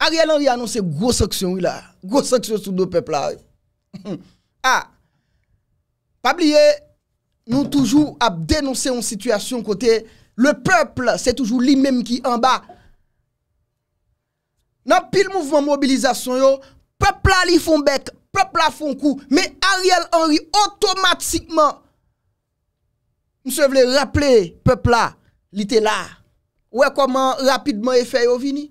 Ariel Henry anonsè gòs sòksyon wè la, gòs sòksyon sou do pepl la wè. Ha, pabli yè, nou toujou ap denonsè yon situasyon kote, le pepl, se toujou li mèm ki anba. Nan pil mouvment mobilizasyon yo, pepl la li fon bek, pepl la fon kou, mè Ariel Henry otomatikman mse vle rappelè pepl la li te la. Ouè koman rapidman e fè yo vini?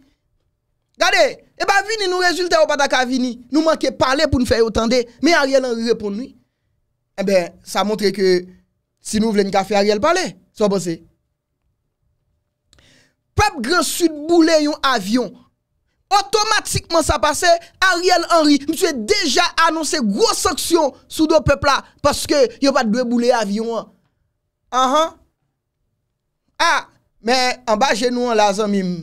Gade, e ba vini nou rezulte wapata ka vini. Nou manke pale pou nou fè yotande. Me Ariel Henry reponde nou. E eh be, sa montre ke si nou vle nika fè Ariel pale, sou apose. Pepe gren sud boule yon avyon. Otomatikman sa pase, Ariel Henry, mi sve deja anonsè gwo saksyon sou do pepe la, paske yon pat bwe boule avyon. Anhan? Ah, me anba genou anla zanmim,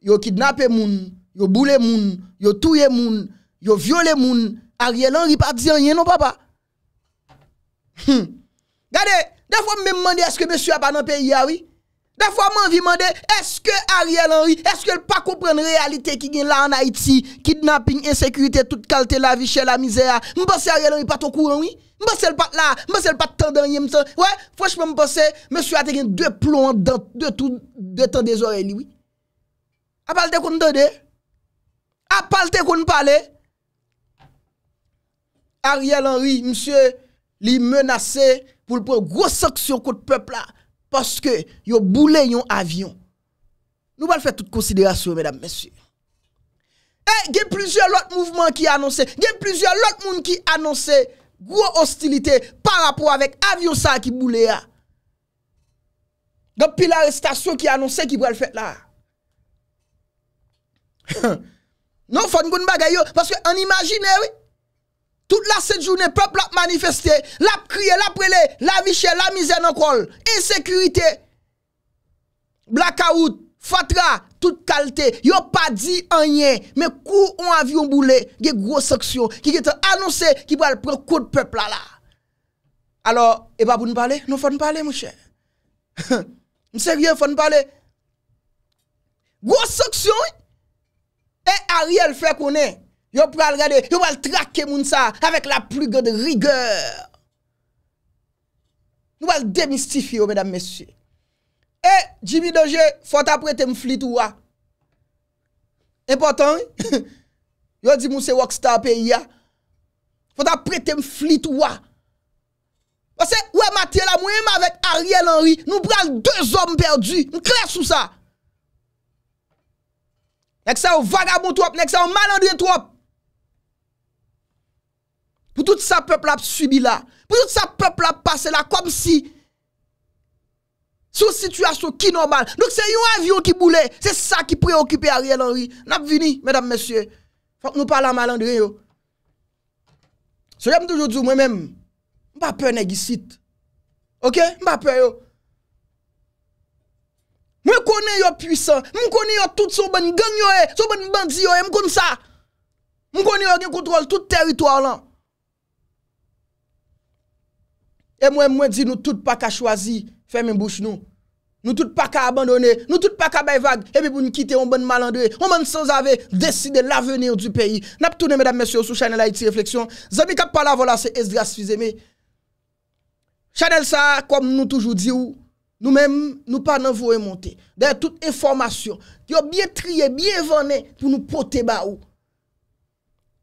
yon kidnapè moun, Yo boule moun, yo touye moun, yo viole moun, Ariel Henry pa ap diyan yon, non papa? Gade, defo mwen mwande eske mwen su ap anan peyi ya, oui? Defo mwen mwande, eske Ariel Henry, eske l pa koupren realite ki gen la an Haiti, kidnapping, insekurite, tout kalte la vi, chè la mizera, mwen bose Ariel Henry pa ton kouren, oui? Mwen bose l pat la, mwen bose l pat tan den yon, mwen san, wè, fweshman mwen bose, mwen su ategyen dwe plon, dwe tou, dwe tan de zoreli, oui? A balde kon dende? Apalte kon palè. Ariel Henry, msye, li menase pou l pou gwo saksyon kout pepl la. Paske yo boule yon avyon. Nou bal fè tout konsidèrasyon, mèdame, mèsyon. Eh, gen plizye lòt mouvman ki anonsè. Gen plizye lòt moun ki anonsè. Gwo hostilité par rapport avèk avyon sa ki boule ya. Gopi la restasyon ki anonsè ki brel fèt la. Haan. Nou fòn goun bagay yo, paske an imagine wè, eh tout la set jounè, pepl ap manifestè, lap kriè, lap relè, lap vichè, lap mizè nan kol, insekuitè, blakaout, fatra, tout kalte, yo pa di anyè, mè kou an avyon bou lè, gè gwo seksyon, ki gè te anonsè, ki pwè al prekou d'pepl ala. Alors, e eh ba pou nou pale, nou fòn pale mouche, mse ryen fòn pale, gwo seksyon wè, E Ariel fè konè, yo pral rade, yo wèl trake moun sa avèk la prigè de rigèr. Nou wèl demistifi yo, mèdam mèsyè. E, Jimmy Dojè, fòta prete m flit ou wè. Impotant, yo di moun se wòksta apè ya, fòta prete m flit ou wè. Wè matè la mou yèm avèk Ariel Henry, nou pral dè zòm perdi, nou kre sou sa. Nèk sa yon vagabon trop, nèk sa yon malandri trop. Pou tout sa pepl ap subi la. Pou tout sa pepl ap pase la kom si. Sou situasyon ki normal. Nouk se yon avyon ki boule, se sa ki preokipe a riyel anri. Nèk vini, mèdame, mèsyè. Fak nou pala malandri yo. Se jèm doujou djou mwen mèm, mwen pa pe nèk gisit. Ok, mwen pa pe yo. Mwen konen yo pwisan, mwen konen yo tout sou boni gen yo e, sou boni bandi yo e, mwen konen sa. Mwen konen yo gen kontrol tout teritwar lan. E mwen mwen di nou tout pa ka chwazi, ferme mbouch nou. Nou tout pa ka abandonne, nou tout pa ka bayvag, e bi pou nou kite yon boni malandwe. Yon man sans ave, deside lavene yo du peyi. Nap toune, mwen mwen mwen mwen, sou chanel ha iti refleksyon. Zami kap pala vola se es dras fizeme. Chanel sa, kom nou toujou di ou. Nous-mêmes, nous pas dans voie monter. D'ailleurs, toute information qui ont bien trié, bien vanné pour nous porter bas ou.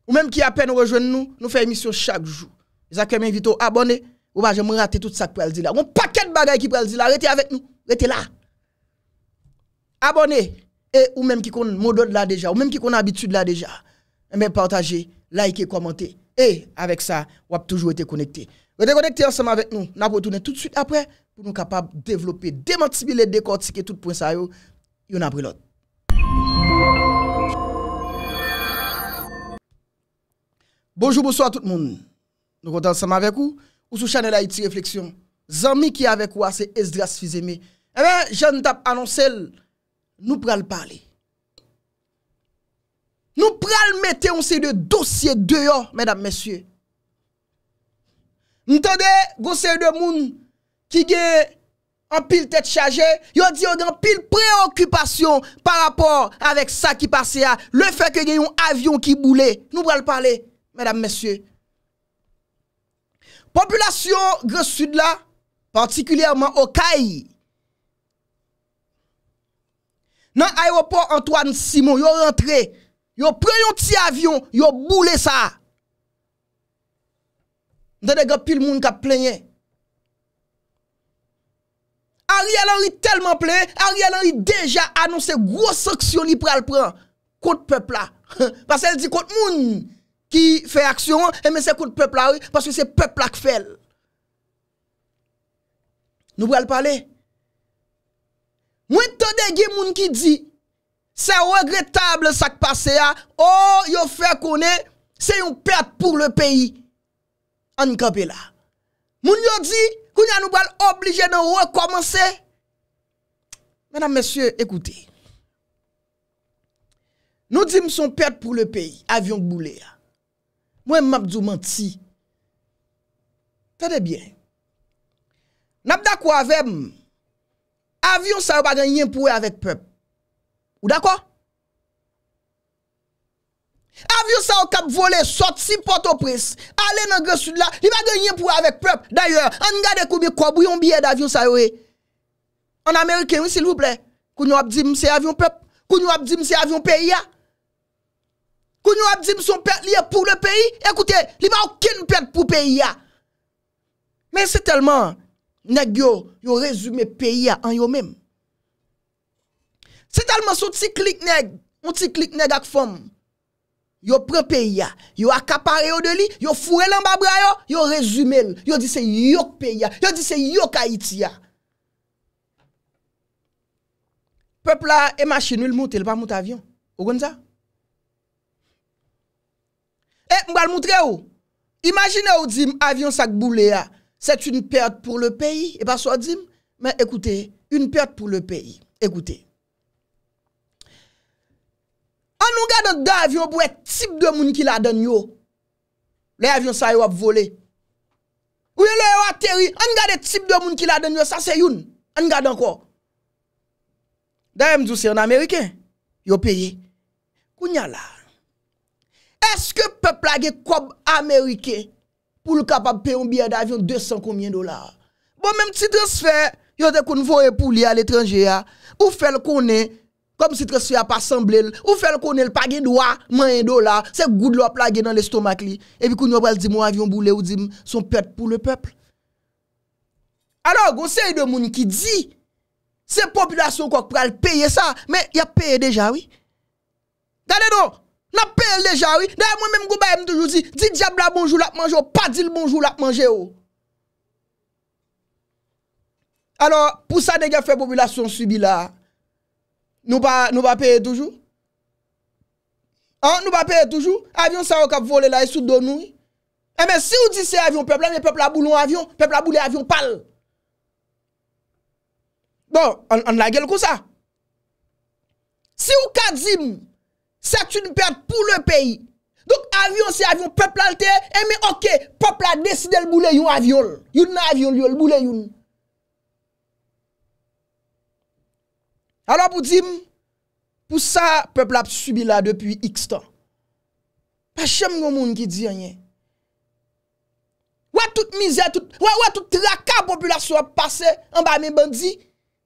Ou même qui à peine rejoignent nous, nous faisons émission chaque jour. Je vous m'invite à abonner ou pas me rater tout ça pour le dire là. un paquet de bagages qui pour dire là, restez avec nous, restez là. Abonnez et ou même qui connaît mot là déjà, ou même qui connaît habitude là déjà. Mais eh partagez, likez, commentez et avec ça, vous avez toujours été connecté. Ve dekonek ti anseman vek nou, nan pou etounen tout süt apre, pou nou kapab devlope demotibilet dekot sike tout poun sa yo, yon apre lot. Bonjour, bonsoir tout moun. Nou kontan anseman vek ou, ou sou chanel Haiti Reflexion. Zanmi ki avek ou ase Esdras Fizeme. Emen, eh jantap anonsel, nou pral pale. Nou pral mette onse de dosye deyo, menam mesye. Ntende, gosè yon moun ki gen an pil tèt chajè, yon diyon gen an pil preokupasyon par rapport avèk sa ki pase ya, le fè ke gen yon avyon ki boule. Nou bral pale, mèdame, mèsyè. Populasyon gres sud la, partikulèrman okay, nan aéroport Antoine Simon, yon rentre, yon pre yon ti avyon, yon boule sa a. Mwen te deg apil moun ki ap plenye. Ariel Henry telman plenye, Ariel Henry deja anons se gros saksyon li pral pran. Kote pepla. Pasè el di kote moun ki fè aksyon, e eh, mè se kote pepla ou, pasè se pepla k fèl. Nou pral pale. Mwen te deg e moun ki di, se regretable sak pase a, ou oh, yo fè konè, se yon pèd pou le peyi. Moun yon di, koun yon nou bal oblige de rekomansè? Mènam mèsyè, ekoute, nou di mson pèd pou le peyi, avyon gboulè, mwen mabdou manti, tè de byen. Nabdak wavèm, avyon sa wap agen yon pouè avèk pèp, ou dakò? Avyon sa ou kap vole, sot si pot opris. Ale nan gen sud la, li ma gen yen pou avek pep. Danyan, an nga de koubi koubou yon biye d'avyon sa yoye. An Amerike yon, sil vouple. Kou nou ap di mse avyon pep, kou nou ap di mse avyon peya. Kou nou ap di mse ou pet liye pou le peyi. Ekoute, li ma ou ken pet pou peya. Men se telman, neg yo, yo rezume peya an yo mem. Se telman sou tsi klik neg, mou tsi klik neg ak fom. yo prend pays yo accaparé de li, yo fourré l'en bas yo yo résumé yo dit c'est yo pays yo dit c'est yo Haïti peuple là et machine il monte il pas monte avion vous Eh, ça et le montrer ou imaginez ou dit avion sac boulé c'est une perte pour le pays et eh pas ben, soit dit mais écoutez une perte pour le pays écoutez An nou gade da avyon pou e tip de moun ki la den yo, le avyon sa yon ap vole. Ou yon e le yon ateri, an nou gade tip de moun ki la den yo, sa se yon, an nou gade anko. Da yon mdou se yon Amerike, yo peyi. Koun yon la. Eske pepla ge koub Amerike pou l kapab peyon biye da avyon 200 konmien dolar? Bon menm ti transfer, yon de kon vou e pou li al etranje ya, pou fel konen... kom si tre su ap asemblel, ou fel konel pagin do a, man yen do la, se goud lo a plagin nan l'estomak li, epi kou nou ap al di moun avyon boule ou di moun, son pet pou le pepl. Ano, gose yon moun ki di, se populasyon kwa k pou al peye sa, men yap peye deja, oui? Gade do? Nap peye deja, oui? Deye mwen menm gou bayem toujou di, di diabla bonjou la ap manjou, pa di l bonjou la ap manjou. Ano, pou sa dey ge fe populasyon subi la, Nou pa peye toujou? An, nou pa peye toujou? Avyon sa wak ap vole la e soudo nou? Eme, eh, si ou di se avyon peple an, e peple ap boulou avyon, peple ap boulé avyon pal. Bon, an la gel kou sa. Si ou kad zim, sa t'une perte pou le peyi. Donk avyon se avyon peple an te, eme, eh, oke, peple ap deside l'boulé yon avyon. Yon avyon l'yon, l'boulé yon. alo pou di m, pou sa pepl ap subi la depi x tan, pa chem yon moun ki di anye, wè tout mizè, wè tout traka populasyon ap pase, anba mè bandi,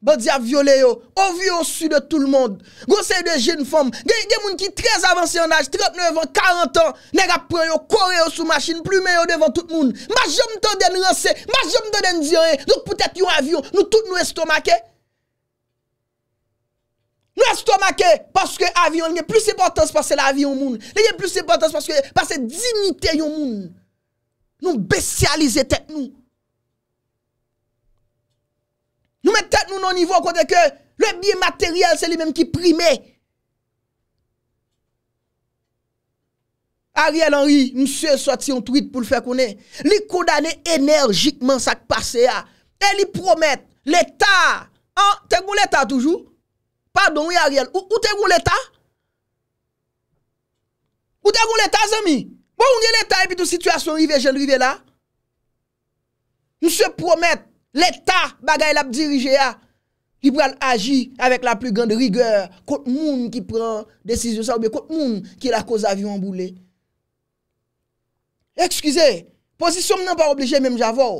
bandi ap viole yo, ovi yo su de tout l'monde, gose yon de jen fom, gen moun ki trez avansi anaj, 39 an, 40 an, ne rap pran yo, kore yo sou machin, plume yo devan tout moun, ma jom te den rase, ma jom te den di anye, lout poutet yon avyon, nou tout nou estomake, Nous estomaqué parce que l'avion a plus d'importance parce que l'avion au monde. Il a plus d'importance parce que la dignité au monde. Nous bestialisons tête nous. Nous mettons tête nous dans niveau côté que le bien matériel c'est lui-même qui prime. Ariel Henry, monsieur, sorti un tweet pour le faire connaître. Il condamner énergiquement ça qui passe. Ah. Et il promet l'État. Hein, T'es l'État toujours? Padon wè Ariel, ou te roun l'Etat? Ou te roun l'Etat zami? Wè bon, roun l'Etat epi tou situasyon rive jen rive la? Nou se promet l'Etat bagay la dirije a ki pral agi avèk la plu gande rigèr kote moun ki pran desisyon sa oube, kote moun ki la koz avyon boule. Ekskize, posisyon nan pa oblije menm javò.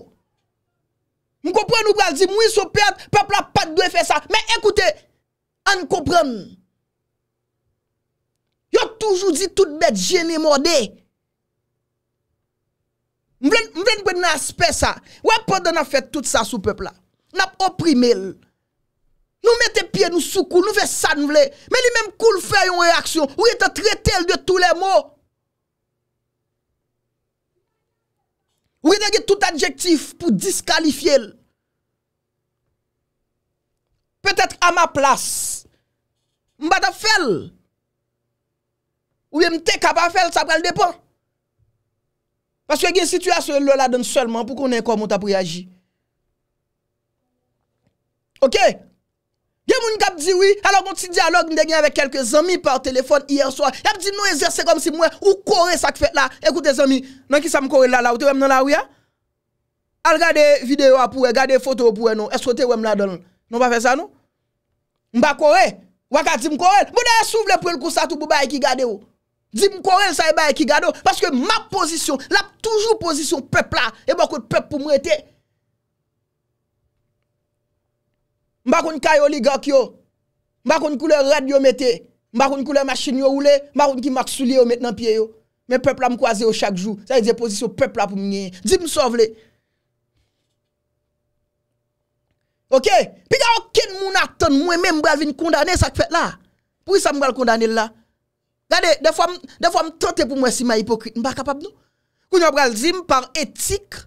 Mou kompren nou pral di, mou yi sou perte, pap la pat dwe fè sa, mè ekoute, an koupran. Yo toujou di tout bet jene morde. Mwen mwen mwen aspe sa. Wè pod an a fet tout sa sou pepla? N ap oprimel. Nou mette pie nou soukou, nou fe san vle. Men li menm kou l fe yon reaksyon. Ou e te tre tel de tou le mo. Ou e de ge tout adjektif pou diskalifye l. Petet a ma plas. Mba ta fel. Ouye mte kapa fel, sa pral depan. Paske gen situasyon lola don selman pou konen komon ta pou yaji. Ok? Gen moun kap diwi, alo konti dialog, mde gen avek kelke zami par telefon iyer swa. Gap di nou eserse kom si mwen ou kore sak fe la. Ekoute zami, nan ki sa m kore lala, oute wèm nan la ouya? Al gade videyo apouwe, gade foto apouwe nou, esote wèm lala don. Non pa fe sa nou? Mba kore? Mba kore? Waka, di mkorel, mwen e souvle pou el kousa tou pou baye ki gade yo. Di mkorel sa e baye ki gade yo, paske ma pozisyon, la pou toujou pozisyon pepla, e bako pep pou mwete. Mba kon kaya oligak yo, mba kon koule radio mwete, mba kon koule maschini yo oule, mba kon ki maksou li yo met nan pie yo. Men pepla mkwaze yo chak jou, sa e de pozisyon pepla pou mwenye. Di mkorel sa ouvle, Ok, pi gen wak ken moun atan mwen mwen mwen mwen kondanel sak pe la. Pou yon sa mwen kondanel la? Gade, defo mwen trote pou mwen si mwen hipokrit, mwen pa kapap nou. Koun yon pralzim par etik,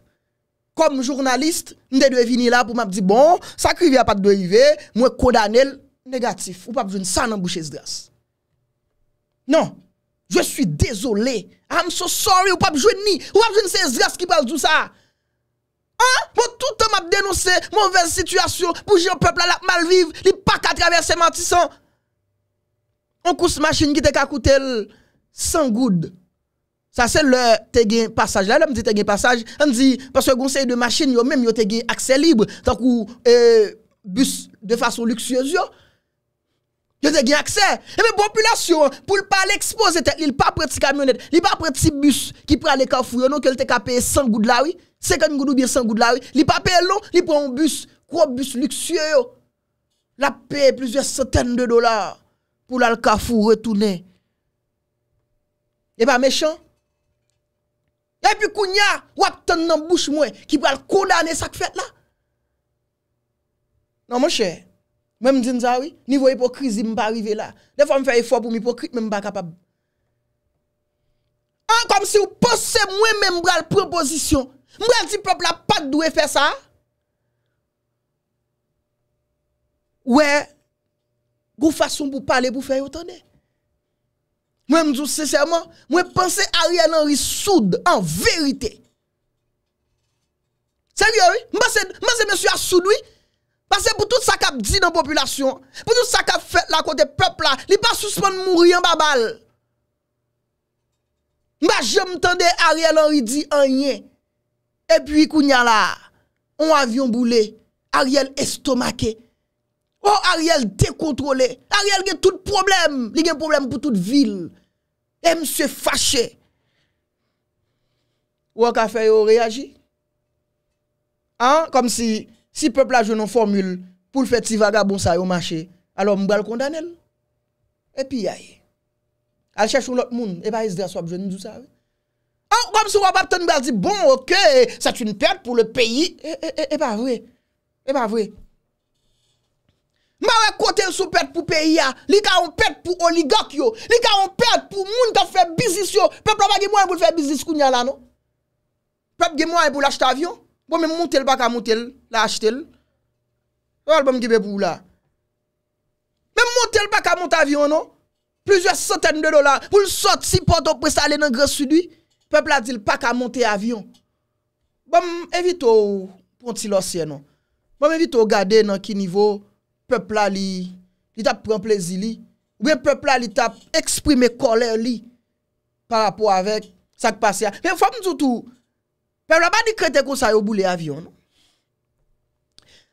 kom jurnalist, mwen te dwe vinila pou mwen di bon, sakri vi apak dwe yive, mwen kondanel negatif. Wap joun sanan boucher z dras. Non, je suis dézolé, I'm so sorry, wap joun ni, wap joun se z dras ki pralzou sa. Ha? Mwen tout an ap denonsè, mwen vèz situasyon, poujè yon pepl alap malviv, li pa katreversè mantisan. On kous machin ki te kakoutèl san goud. Sa se lè te gen passage la, lè mwen te gen passage, an di, pasè yon conseil de machin yo mèm yo te gen aksè libre, tak ou euh, bus de fason luksyöz yo, yo te gen aksè. E mwen populasyon pou l'pa l'expose te, li l'pa prè ti kamionet, li pa prè ti bus ki prè l'ekafou yon nou ke l'te kapè san goud lawi, 50 gouttes ou bien 100 de la rue, il pas de long, il prend un bus, gros bus luxueux. La paye plusieurs centaines de dollars pour l'alcafou retourner. Il Et pas méchant. Et puis kounya, ou attend dans bouche moins qui va condamner ça fête là. Non mon cher, même dis ça oui, niveau hypocrisie pas arrivé là. Des fois me fais effort pour m'hypocrite mais pas capable. An kom si ou posè mwen men mwen al proposisyon. Mwen al di pop la pat dwe fè sa. Ouè, gou fasyon pou pale pou fè yotone. Mwen mwen djou sè sèman, mwen pensè a rien an risoud, an verite. Sèryo, mwen se mè sya soudoui, mwen se pou tout sa kap di nan popilasyon, pou tout sa kap fè la kote pop la, li pa souspon moun ryan babal. Mba jom tende Ariel enri di enye. E pi kou nyan la. On avyon boule. Ariel estomake. Oh Ariel dekontrole. Ariel gen tout problem. Li gen problem pou tout vil. E mse fache. Ou an ka fe yo reagi? An? Kom si, si pepla jounon formule. Poul fete si vaga bon sa yo mache. Alo mbal kondanel. E pi ya ye. al chèchou lòt moun, eba eh e s'de a sop jouni dousa. Kom ah, se wap ap ton bè al di, bon, ok, sa t'youn perp pou lè peyi, eba vwe, eba vwe. Mwa wè kote sou perp pou peyi ya, li ka woun perp pou oligak yo, li ka woun perp pou moun ta fè bizis yo, pep la wap ge mwen pou fè bizis koun ya la, no? Pep ge mwen pou lach ta avyon, bo mè mwontel bak a mwontel, lach tel, wè wè mwontel bak a mwont avyon, no? plezye soten de dola, pou l sot si poton prestalen nan gres su di, pepla di l pak a monte avyon. Bon evito pon ti losye nan, bon evito gade nan ki nivou, pepla li, li tap premplezi li, ou e pepla li tap eksprime koler li, parapou avek sak pasya. Men fap mzoutou, pepla ba di krete kon sa yo bou le avyon. Non.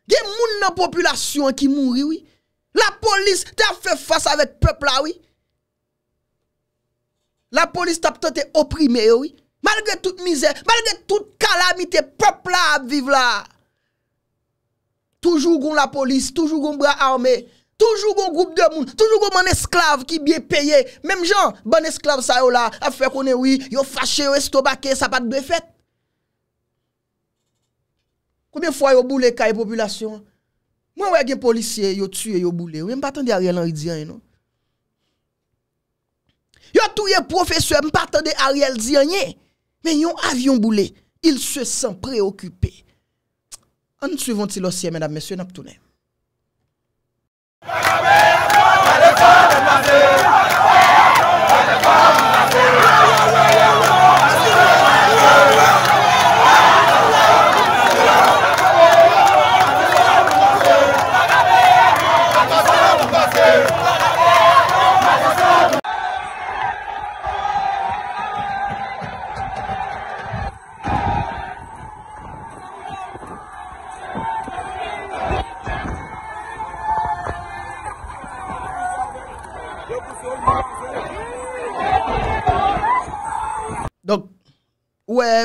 Gen moun nan populasyon ki mouri, la polis te a fe fasa vek pepla oui, la polis tapte te opprime yo yi, malge tout mizer, malge tout kalamite, pop la ap vive la. Toujou goun la polis, toujou goun mbra arme, toujou goun goup de moun, toujou goun mwen bon esklave ki biye peye, mem jan, ban esklave sa yo la, afe konen yi, yo fache, yo eskobake, sa pat befet. Koumye fwa yo boule ka yi populasyon? Mwen wè gen polisye, yo tue, yo boule, wè mpa tende a rè lanri diyan yi nou. Yo touye profeseur mpa tande Ariel ziyanye, men yon avyon boule, il se san preokupé. An souvonti losye, menab, mesye naptounen.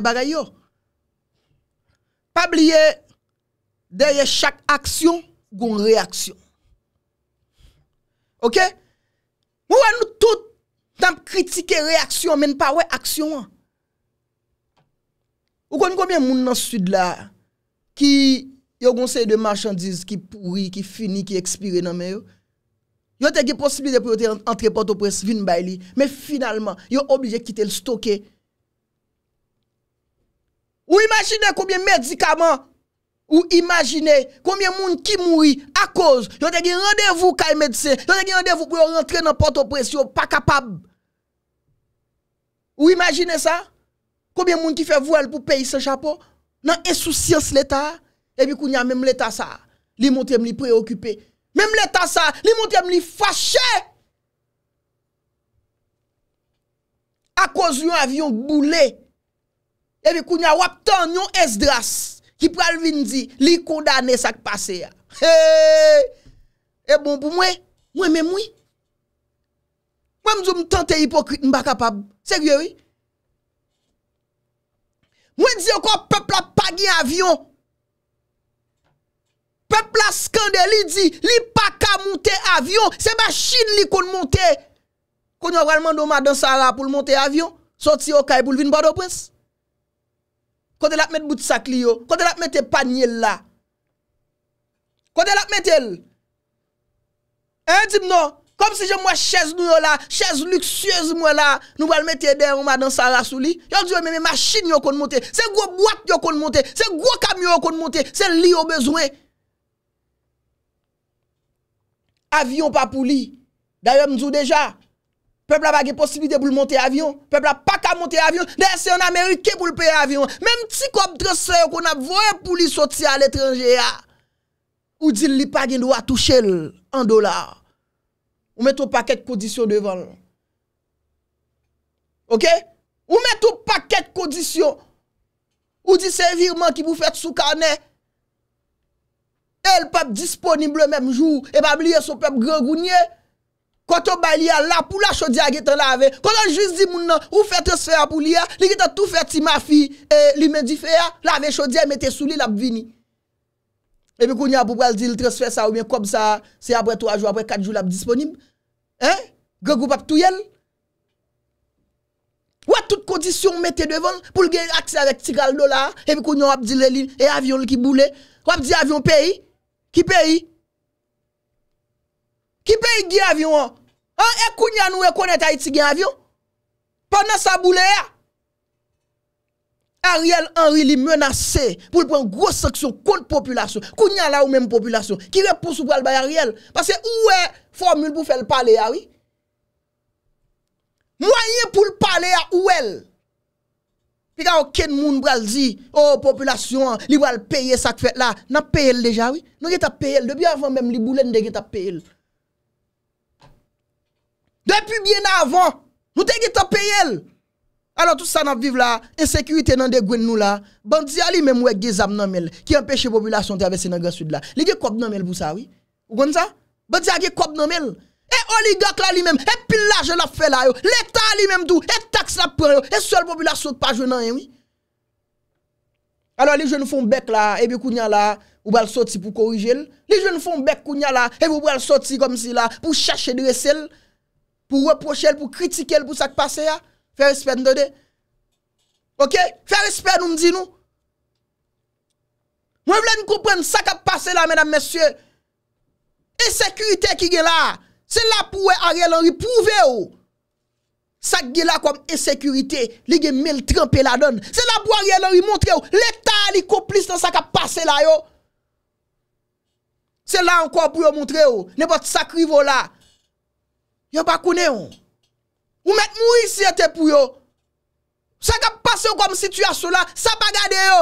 Baray yo Pabliye Derye chak aksyon Gon re aksyon Ok Mwen nou tout Tam kritike re aksyon men pa we aksyon Mwen kon konbyen moun nan sud la Ki yo gonsey de marchandise Ki pouri, ki fini, ki ekspire nan men yo Yo teke posibilite Pwote entrepote ou pres vin bay li Men finalman yo oblije kite l stoke Ki Ou imajine koumye medikaman? Ou imajine koumye moun ki moui a koz? Yon te genye randevou kay medise. Yon te genye randevou pou yon rentre nan porto presyo. Pa kapab. Ou imajine sa? Koumye moun ki fe vwel pou peyi se chapo? Nan esou sians l'Etat? Ebi kounya menm l'Etat sa. Li moun tem li preokipe. Menm l'Etat sa. Li moun tem li fache. A koz yon avyon boule. Ewe koun ya wap tan yon es dras Ki pral vin di Li kondane sak pase ya E bon pou mwen Mwen men mwen Mwen mzou mtante hipokrit Mbakapab Mwen di yo kon pepla pagi avyon Pepla skande li di Li paka monte avyon Se ma chine li kon monte Koun ya walman do ma dansa la pou monte avyon Soti yo ka ebul vin bado prens Quand elle a mis bout de sac quand elle a mis panier là. Quand elle a mis elle. Hein, dis non. Comme si j'ai moi chaise nous là, chaise luxueuse moi là, nous va le mettre derrière madame Sarah elle Y'a Dieu mais mes machines yo qu'on monte, c'est gros boîte yo qu'on monte, c'est gros camion qu'on monte, c'est lit a besoin. Avion pas pour lui, D'ailleurs nous déjà, Pebla bagi posibide pou l monte avyon. Pebla pa ka monte avyon. De se yon Amerike pou l pe avyon. Mem ti kop drosè yo kon ap voye pou li soti al etranje ya. Ou di li pagin do a touche l en dolar. Ou mette ou paket kodisyon devan. Ok? Ou mette ou paket kodisyon. Ou di se virman ki pou fèt sou kane. E l peb disponible memjou. E bab liye sou peb gregounye. konton bay li a la pou la chodja getan la ave, konton jis di moun nan, ou fe tresfe a pou li a, li getan tou fe ti ma fi, e li men di fe a, la ave chodja mette sou li la ap vini, epi koun ya pou pral di l tresfe sa ou mwen kom sa, se apre 3 jou, apre 4 jou la ap disponib, he, ge goup ap tou yen, wap tout kondisyon mette devan, pou lge aksya vek tikal do la, epi koun yo wap di le li, e avyon li ki boule, wap di avyon peyi, ki peyi, ki peyi gi avyon a, An e kounyan nou e konen ta iti gen avyon? Pan nan sa boule ya? Ariel Henry li menase pou l pou an gros seksyon kont populasyon. Kounyan la ou men populasyon. Ki repous ou pral bay Ariel? Pase ou e formule pou fèl pale ya, oui? Mwa ye pou l pale ya ou el? Pika ou ken moun pral zi, o, oh, populasyon, li wal peye sak fèt la, nan peye el deja, oui? Nan gen ta peye el, debi avan men li boule ne gen ta peye el. Depi bien avan, nou te ge tap e yel. Alors tout sa nap viv la, e sekurite nan de gwen nou la, bandi a li mem wek ge zam nanmel, ki empeshe populasyon te avese nan gen sud la. Li ge kop nanmel pou sa, oui? Ou gwen sa? Bandi a ge kop nanmel. E oligak la li mem, e pil la jen la fe la yo, le ta li mem tou, e taks la pou yo, e sol populasyon pa jwen nan yon, oui? Alors li jen nou fon bek la, e be kounya la, ou bal soti pou korijel. Li jen nou fon bek kounya la, e be bal soti pou chache de resel. pou reproche el, pou kritike el pou sak pase ya, fè respèd ndode. Ok, fè respèd nou m'di nou. Mwen vle nou kompren sak ap pase la, mèdam mèsyè, esekurite ki gen la, se la pou wè a real anri pouve yo, sak gen la kom esekurite, li gen mel trampè la don, se la pou a real anri montre yo, l'état li komplis nan sak ap pase la yo, se la anko pou yo montre yo, ne bot sakrivo la, Yo pa kone yon? Ou met moui si ete pou yo? Sa ka pase kom situasyon la, sa pa gade yo?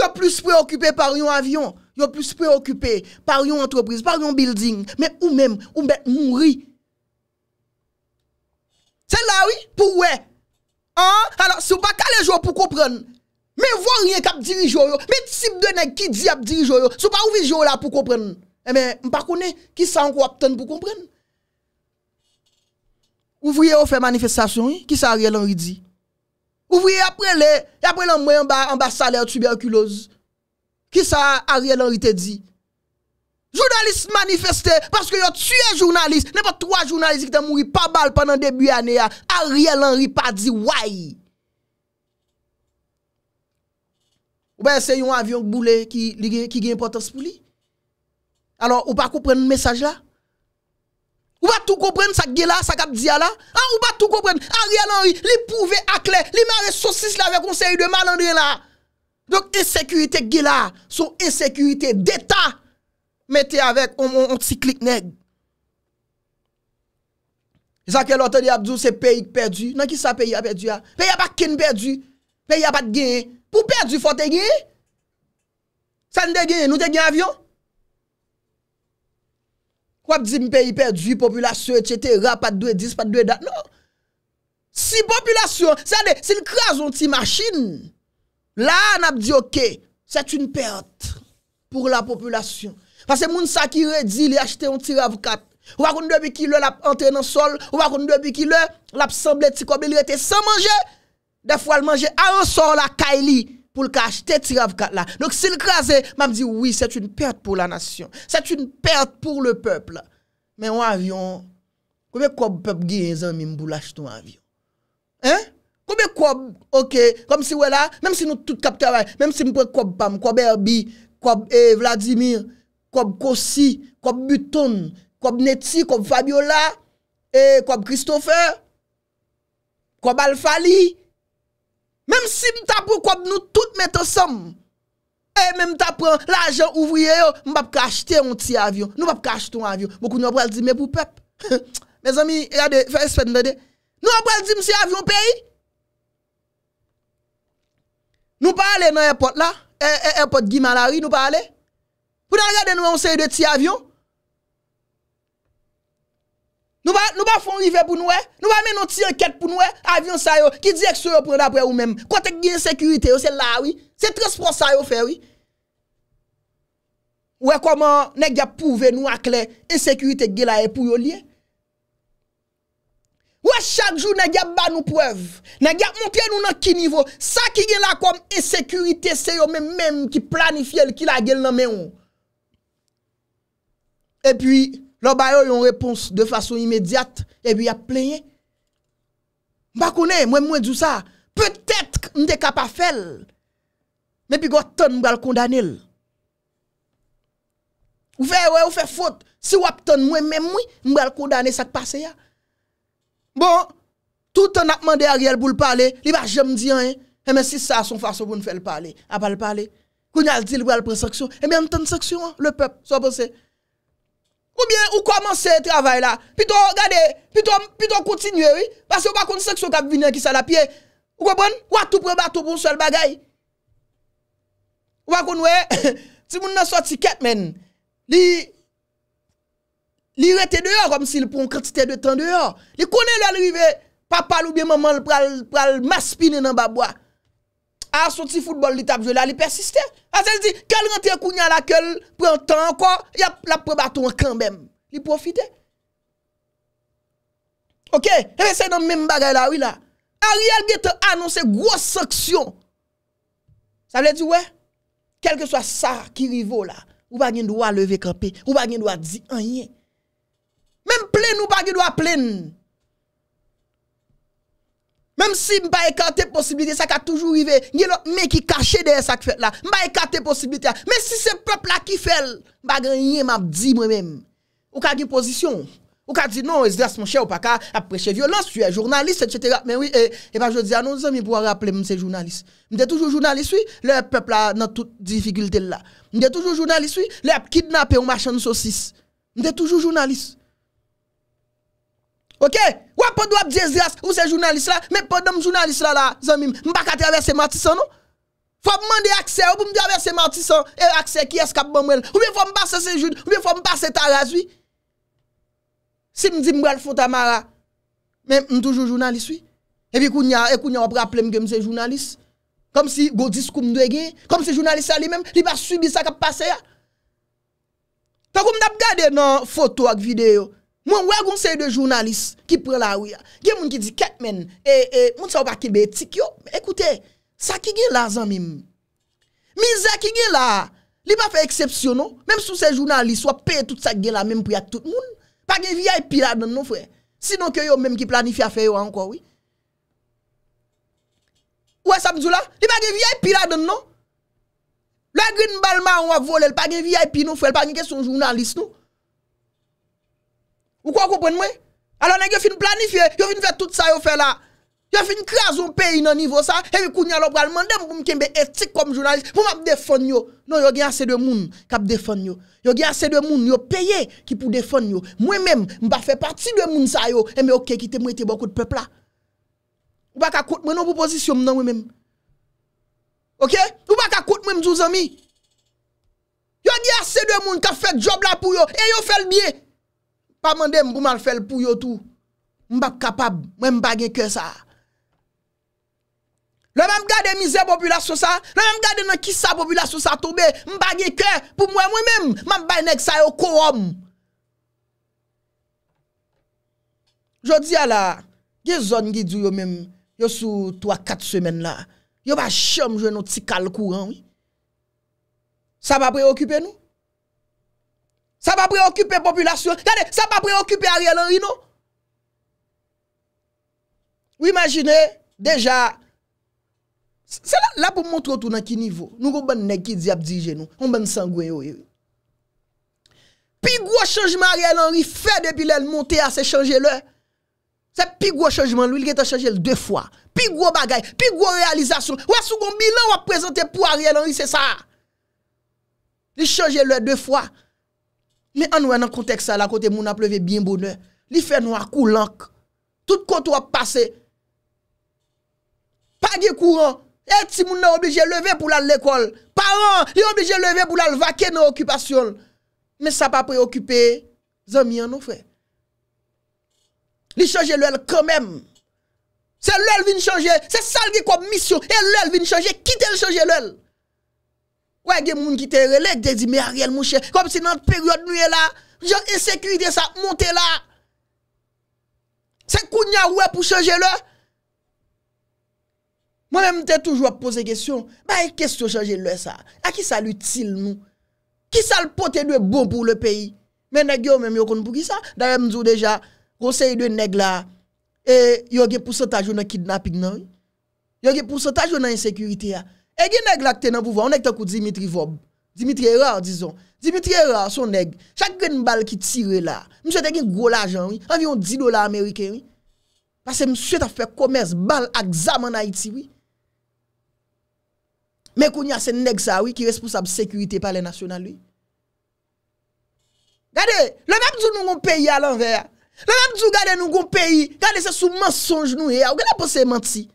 Yo plus preokupè par yon avyon, yo plus preokupè par yon antropriz, par yon building, men ou men, ou men moui. Se la oui, pou oue? An, ala sou pa kale jo pou koupren? Men vou rie kap dirijo yo, men tip de nek ki di ap dirijo yo, sou pa ouvi jo la pou koupren? E eh men, m pa kone, ki sa an kwa pten pou koupren? Ou vweye ou fe manifestasyon yi? Ki sa Ariel Henry di? Ou vweye apre le? E apre le mwen mba salè ou tsubè okuloz? Ki sa Ariel Henry te di? Jounalist manifestè paske yo tsyè jounalist ne pa 3 jounalist ki te mwouri pa bal panan debi anè ya. Ariel Henry pa di why? Ou pa yese yon avyon kboule ki gen importans pou li? Ou pa koupren yon mesaj la? Ou ba tou kompren sa gila, sa kap diya la? Ah, ou ba tou kompren ari alanri, li pouve akle, li mare sosis lave konseyi de mananri la? Donk e sekurite gila, son e sekurite deta, mette avet on tsyklik neg. Zake lote di abdou se peyik perdi, nan ki sa peyik a perdi ya? Peyik a pa kin perdi, peyik a pa de gye, pou perdi fote gye? San de gye, nou de gye avyon? Wap di mi pe yi perde 8 populasyon, che te ra pat dwe 10, pat dwe da. Non. Si populasyon, se ane, se yi kras yon ti machin, la an ap di ok, set yon perte. Pour la populasyon. Fase moun sa ki re di, li achete yon ti rav kat. Ou wakoun de bi ki lè ap anten nan sol, ou wakoun de bi ki lè, ou wakoun de bi ki lè ap san ble ti kobbe, li re te san manje, def wale manje, a yon sol la kaili, pou l ka achete tirav kat la. Donc si l kaze, ma m di, oui, set une perte pou la nasyon. Set une perte pou le pepl. Men w avyon, koube koube pep gien zan mim bou l achete w avyon? Hein? Koube koube, ok, koube si wè la, mèm si nou tout kap teray, mèm si m pou e koube pam, koube Erbi, koube Vladimir, koube Kossi, koube Buton, koube Neti, koube Fabiola, eh, e koube Christopher, koube Alfali, e koube, Mem si m ta prou kwa m nou tout meto som, e men m ta prou l ajan ouvriye yo, m pap ka achete yon ti avyon. Nou pap ka achete yon avyon. Boku nou ap wèl di mè pou pep. Mè zami, yade, fè espèndade. Nou ap wèl di m si avyon peyi? Nou pa ale nan e pot la? E eh, eh, pot Gimalari, nou pa ale? Pou nan yade nou an se yode ti avyon? Nou ba foun rive pou nou e? Nou ba men nou ti rekete pou nou e? Avion sa yo, ki di ek so yo prenda pou yo mèm. Kotek gen sekurite yo, se la wè. Se trespros sa yo fè wè. Wè koman negyap pou ve nou akle, e sekurite gen la e pou yo liye. Wè chak jou negyap ba nou prev. Negyap mounke nou nan ki nivou. Sa ki gen la kom, e sekurite se yo mèm, ki planifye lè ki la gen nan mè wè. E pwi... y e a une réponse de façon immédiate et puis y a plein. sais pas, moi moi dis ça. Peut-être pas capable faire. Mais puis gonton le condamner. Ou fait ouais, ou fait faute. Si ou attend moi même moi, m'gal condamner ça passé ya. Bon, tout en a demandé Ariel pour le parler, il va jamais dire rien. Et mais si ça son façon pour nous faire parler, à pas le parler. Qu'on a dit il va prendre sanction, et bien on sanction le peuple, soit pensez. Ou bien, ou kwa manse travay la, pi ton gade, pi ton kontinye, wè? Pase ou bakon seksyon kap vinan ki sa la piye, ou kwa bon, wè tou pre bato pou sol bagay? Ou bakon wè, ti moun nan soti ket men, li rete deyo, kom si li pon kratite deyo tan deyo. Li kone lalrive, pa palou bi mamal pral maspine nan babwa. à ah, sortir football, il tape là, il persiste. Parce ah, qu'elle dit, quelle rentrée la là, qu'elle prend temps encore, il a la bâton quand même. Il profite. Ok, et eh, c'est dans le même bagage là, oui là. Ariel Gete annonce annoncé grosse sanction. Ça veut dire, ouais, quel que soit ça qui rive là, ou pas droit lever camper, ou pas droit dire rien. Même plein ou pas droit plein. Mem si mba ekante posibilite sa ka toujou rive, nye lò, me ki kache dey sa ki fet la, mba ekante posibilite la, men si se pep la ki fel, bagan yè mab di mwen men. Ou ka di posisyon, ou ka di non, es dras moun chè ou pa ka ap preche violans, jwè jounalist, etc. Men wè, e, e, e pa jwè di anonsan, mi pou an rapple mse jounalist. Mde toujou jounalist, wè, lè pep la nan tout di figil tel la. Mde toujou jounalist, wè, lè ap kidnapè ou machan soucis. Mde toujou jounalist. Ou a pod wap Jezias ou se jounalist la, me pod noum jounalist la la, zanmim, m baka te averse matisan nou? Fwa m mande aksè ou pou m de averse matisan, e aksè ki eskap ban mwen. Ou mi fwa m pase se joun, ou mi fwa m pase taras, oui? Si m di m wale fote a mara, men m toujou jounalist, oui? E vi kounya, e kounya wap raple m gen m se jounalist. Kom si godis koum dwe gen, kom si jounalist a li men, li ba subi sa kap pase ya. Fwa koum dap gade nan foto ak videyo. Mwen wè gonsey de jounalist ki pre la wè ya. Gè moun ki di ket men, e, e, moun sa wap akibè etik yo, ekoute, sa ki gen la zan mèm. Mi zè ki gen la, li pa fè eksepsyon nou, mèm sou se jounalist, wè pè tout sa gen la mèm pou yak tout moun, pa gen viay pi la dè nou fwè. Sinon kè yo mèm ki planifi a fè yo anko wè. Wè samzou la, li pa gen viay pi la dè nou. Lè gwen balman wè volè, pa gen viay pi nou fwè, pa gen kè son jounalist nou. Ou kwa koupen mwen? Alon e gen fin planifiye, yo vin ve tout sa yo fe la. Yo fin kre azon peyi nan nivo sa, e vi kounya lop galman, dem pou mke mbe etik kom jounalist, pou m ap defon yo. Non, yo gen ase dwe moun, kap defon yo. Yo gen ase dwe moun, yo peye ki pou defon yo. Mwen men, mba fe pati dwe moun sa yo, e me okey kite mwe te bokout pepla. Ou baka kout mwen, nou pou posisyon mnen mwen men. Ok? Ou baka kout mwen mzou zami. Yo gen ase dwe moun, kap fe job la pou yo, e pa mande m pou mal fèl pou yo tou, m bap kapab, m wè m bagen kè sa. Lè m am gade mize populasyon sa, lè m am gade nan kisa populasyon sa tobe, m bagen kè pou m wè m wè m, m m bayen ek sa yo kou om. Je di ala, ge zon gidi yo mèm, yo sou 3-4 semen la, yo ba chèm jwen nou tikal kou anwi. Sa pa preokipe nou? Sa pa preokipe popyla syon. Sa pa preokipe Ariel Henry nou. Ou imagine, deja. Se la pou montre ou tou nan ki nivou. Nou kon ban nek ki diap dijen nou. Kon ban sangwen yo. Pi gwo chanjman Ariel Henry fe depi lèl monte a se chanjè lè. Se pi gwo chanjman lè. Il ke ta chanjè lè dè fwa. Pi gwo bagay. Pi gwo realisa syon. Ou a sou kon bilan wap prezante pou Ariel Henry. Se sa. Li chanjè lè dè fwa. Mais en dans le contexte là, côté moun a pleuvé bien bonheur, li fait noir coulant. Tout côté a passé. Pas de courant. Et eh, si moun a obligé lever pour aller à l'école, parents, li obligé lever pour aller vaquer nos occupation. Mais ça pas préoccupé zami en nous frère. Li change l'œil quand même. C'est l'œil vient changer, c'est ça qui comme mission et l'œil vient changer, Qui le changer l'œil. Wè gen moun ki te relèk, te di, mè a rèl mouchè. Kom se nan peryode nou yè la, yon esekurite sa, montè la. Se kounya wè pou cheje lè. Mè mè mè te toujwa pose kèsyon, mè yè kèsyon cheje lè sa. A ki sa l'util nou? Ki sa l'pote lè bon pou lè peyi? Mè nè gè ou mè mè mè okon pou ki sa? Dè mè mzou deja, gò se yè lè neg la, yon gen pou sotajou nan kidnapik nan yon. Yon gen pou sotajou nan esekurite ya. Ege neg lakte nan pouvo, anek tan kou Dimitri Vob, Dimitri Erar, dison. Dimitri Erar, son neg, chak gen bal ki tire la, mswe te gen gwo la ajan, anvi yon 10 dola Ameriken. Pase mswe ta fwe komers bal ak zaman Haiti. Men kounye asen neg sa, ki responsab sekurite pale nasyonal. Gade, le mabdou nou goun peyi alanver. Le mabdou gade nou goun peyi, gade se sou mensonj nou eya, ou gade pou se menti.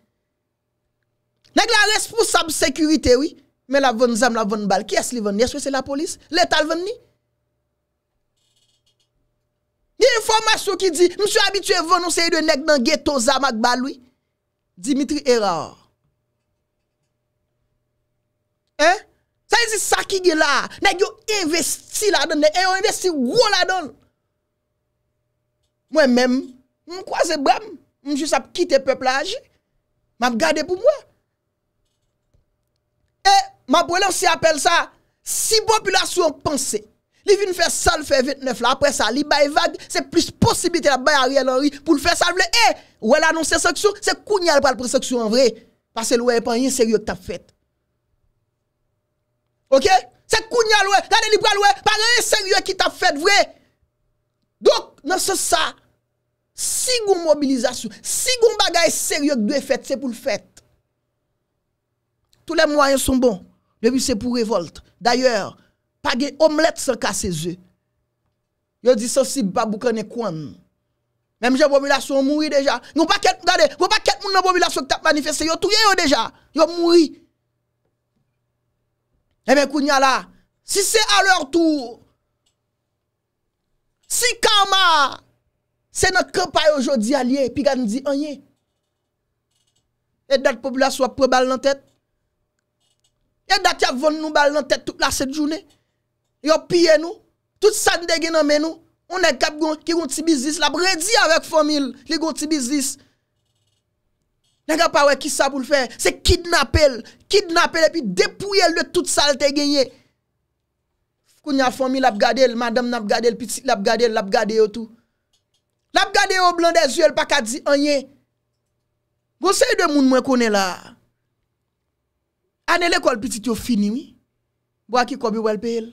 Nèk la responsab sekurite wè? Mè la vèm zèm la vèm bal. Ki es li vèm ni? Es wè se la polis? Lè tal vèm ni? Nè informasyon ki di, msè abitue vèm ou se yè dè nèk nan gètou zamak bal wè? Dimitri Erard. Hein? Sa yè zè sakigè la, nèk yo investi la don, nèk yo investi wè la don. Mwen mèm, mwen kwa zè brèm, mwen jè sap kite peplaj, mwen gade pou mwen. Ma prelant se apel sa, si populasyon panse, li vin fè sol fè 29 la apre sa, li bay vag, se plis posibite la bay a real ori, pou l fè sa vle, e, wè la nan se seksyon, se kounyal pa l preseksyon vre, pase l wè e yon seryò k tap fèt. Ok? Se kounyal wè, gade li pral wè, bagay yon seryò k tap fèt vre. Dok, nan se sa, si goun mobilizasyon, si goun bagay seryò k dwe fèt, se pou l fèt. Tout le mwayen son bon, Yo vi se pou revolte. D'ayor, pa ge omlet se kase ze. Yo di sosib pa bou kane kwan. Mem jen populasyon mouri deja. Nou pa ket moun nan populasyon ki tap manifeste. Yo touye yo deja. Yo mouri. E men kounya la. Si se alor tou. Si kama. Se not kapay yo jodi alye. Pi gani di anye. Et dat populasyon ap probal nan tet. E dati avon nou bal nan tet tout la set jounen. Yo piye nou. Tout san de gen nan men nou. On en kap ki gonti bizis. La bre di avèk fomil. Li gonti bizis. Nen kap avèk ki sa pou l fè. Se kidnapel. Kidnapel epi depouye l de tout sal te genye. Kou nyan fomil ap gade l. Madame nap gade l. Piti lap gade l. Lap gade yo tou. Lap gade yo blan de züel. Pak a di enye. Gonsen yon moun mwen konen la. A ne le kol pitit yo fini mi? Bo akikob yo welpe el?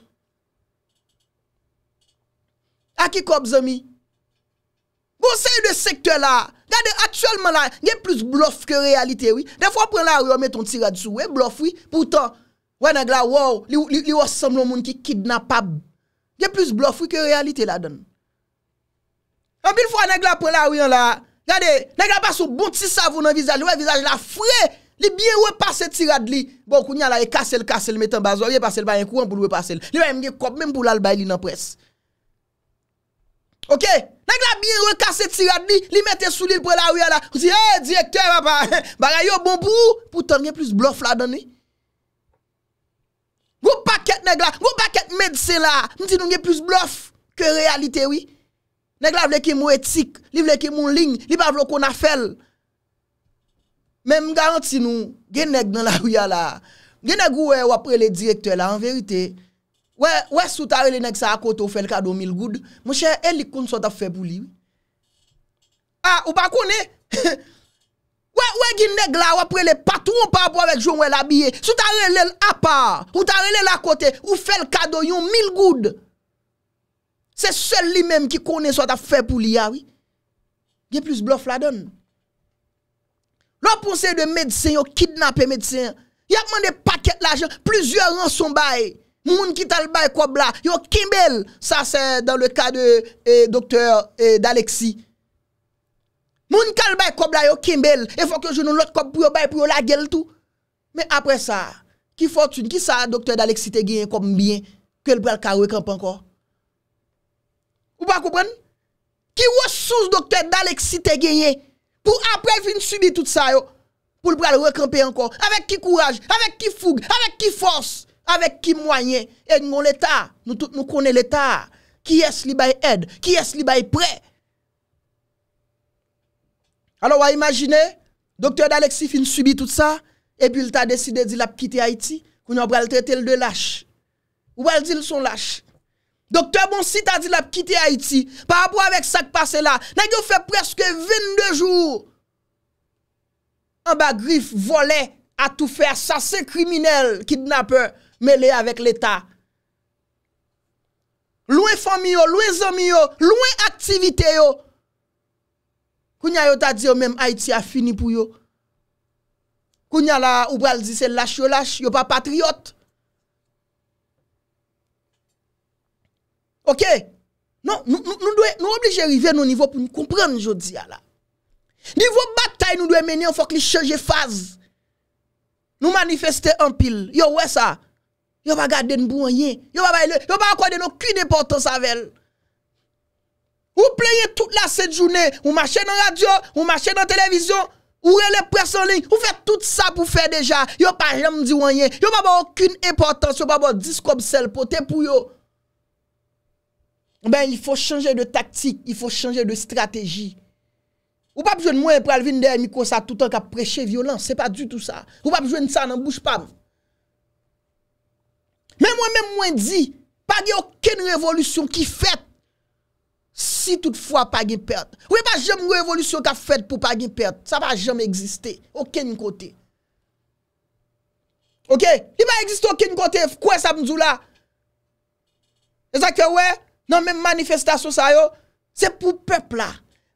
Akikob zomi? Bo se yon de sektor la? Gade, atyolman la, gen plus blof ke realite wii? Ne fwa pre la wiyo meton tira disu, wè blof wii? Poutan, wè negla, wò, li wò semblon moun ki kidnapab. Gen plus blof wii ke realite la don? An bin fwa negla pre la wiyon la, gade, negla pas ou bonti savoun an vizal, wè vizal la frey, Li biye wè pase tirad li, bon koun yalare kase l kase l metan bazwa, wè e pase l bayen kouan pou l wè e pase l. Li wè mwenye kop menm pou l albay li nan pres. Ok? Nèk la biye wè kase tirad li, li meten souli l pou l a wè la, kou si hey direktor apan, baray yo bon pou, pou tan gen plus blof la dan li. Gou paket nèk la, gou paket medse la, nè ti nou gen plus blof ke realite wè. Nèk la vleke moun etik, li vleke moun ling, li wè vleke moun afel. Men m garanti nou, gen neg nan la ouya la, gen neg ouwe wapre le direktor la, en verite, wè sou ta rele nek sa akote ou fe l kado mil goud, mwen chè elik kon sou ta fe pou li. A, ou pa kone, wè gen neg la wapre le patron pa apwa wèk joun wè la biye, sou ta rele l apa, ou ta rele l akote, ou fe l kado yon mil goud. Se sel li menm ki kone sou ta fe pou li ya, wè. Gen plus blof la don nou. Raponser de medisyen, yo kidnapè medisyen. Yapman de paket la jen, plizye ran son bay. Moun ki tal bay kob la, yo kimbel. Sa se dan le ka de eh, doktèr eh, d'Alexis. Moun kal bay kob la, yo kimbel. E fòk yo jounoun lot kob pou yo bay, pou yo la gel tout. Men apre sa, ki fòtoun, ki sa doktèr d'Alexis te genye kombyen, kèl pral karwe kampankò. Ou pa koupèn? Ki wòsous doktèr d'Alexis te genye, Pour après de subir tout ça, yo, pour le le recamper encore. Avec qui courage, avec qui fougue, avec qui force, avec qui moyen. Et nous, l'État, nous tous nous connaissons l'État. Qui est-ce qui aide, qui est-ce qui prêt. Alors, vous imaginez, docteur d'Alexis fin subit tout ça, et puis il a décidé de quitter Haïti, qu'on a le de lâche. Ou va dire son lâche. Dokter Monsi ta di la p kiti Haiti, pa apwa vek sa k pase la, nan yo fe preske 22 jou. An ba grif vole a tou fe, sa se kriminel kidnapper, mele avek l'Etat. Louen fomi yo, louen zomi yo, louen aktivite yo. Kounya yo ta di yo menm Haiti a fini pou yo. Kounya la ou bral di se lache yo lache, yo pa patriote. OK Non, nous, nous, nous, nous arriver à nos niveaux pour nous comprendre aujourd'hui. là. Niveau bataille, nous devons mener, il faut que changer phase. Nous manifester en pile. Yo, ouais, ça. Yo, pas garder nous pour rien. Yo, pas accorder aucune importance à elle. Vous pleurez toute la cette journée. Vous marchez dans la radio, vous marchez dans la télévision. Ou les presse en ligne, ou faites tout ça pour faire déjà. Vous Yo pas jamais dit rien. Yo pas aucune importance, Vous yo pas discours un discours pour vous. Ben, il fò chanje de taktik, il fò chanje de strategi. Ou pa pjwen mwen pralvin der mikon sa toutan ka preche violans, se pa du tout sa. Ou pa pjwen sa nan bouj pa. Men mwen, men mwen di, pa gen oken revolusyon ki fet, si toutfwa pa gen perte. Ou e pa jem revolusyon ka fet pou pa gen perte. Sa pa jem egziste, oken kote. Ok? I pa egziste oken kote, fkwen sa mzou la? E zake wè? nan men manifestasyon sa yo, se pou pepla,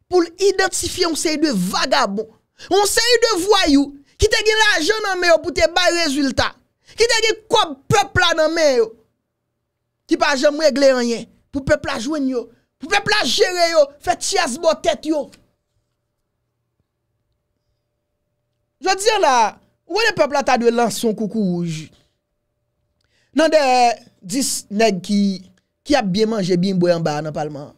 pou l'identifiyon se yi de vagabon, on se yi de voyou, ki te gen la jen nan men yo pou te bay rezultat, ki te gen kob pepla nan men yo, ki pa jen mwègle an yen, pou pepla jwen yo, pou pepla jere yo, fe tias bo tet yo. Jwa diyan la, wè ne pepla ta de lansyon koukou wouj, nan de dis neg ki, ya bie manje bie mbouy an ba nan palman?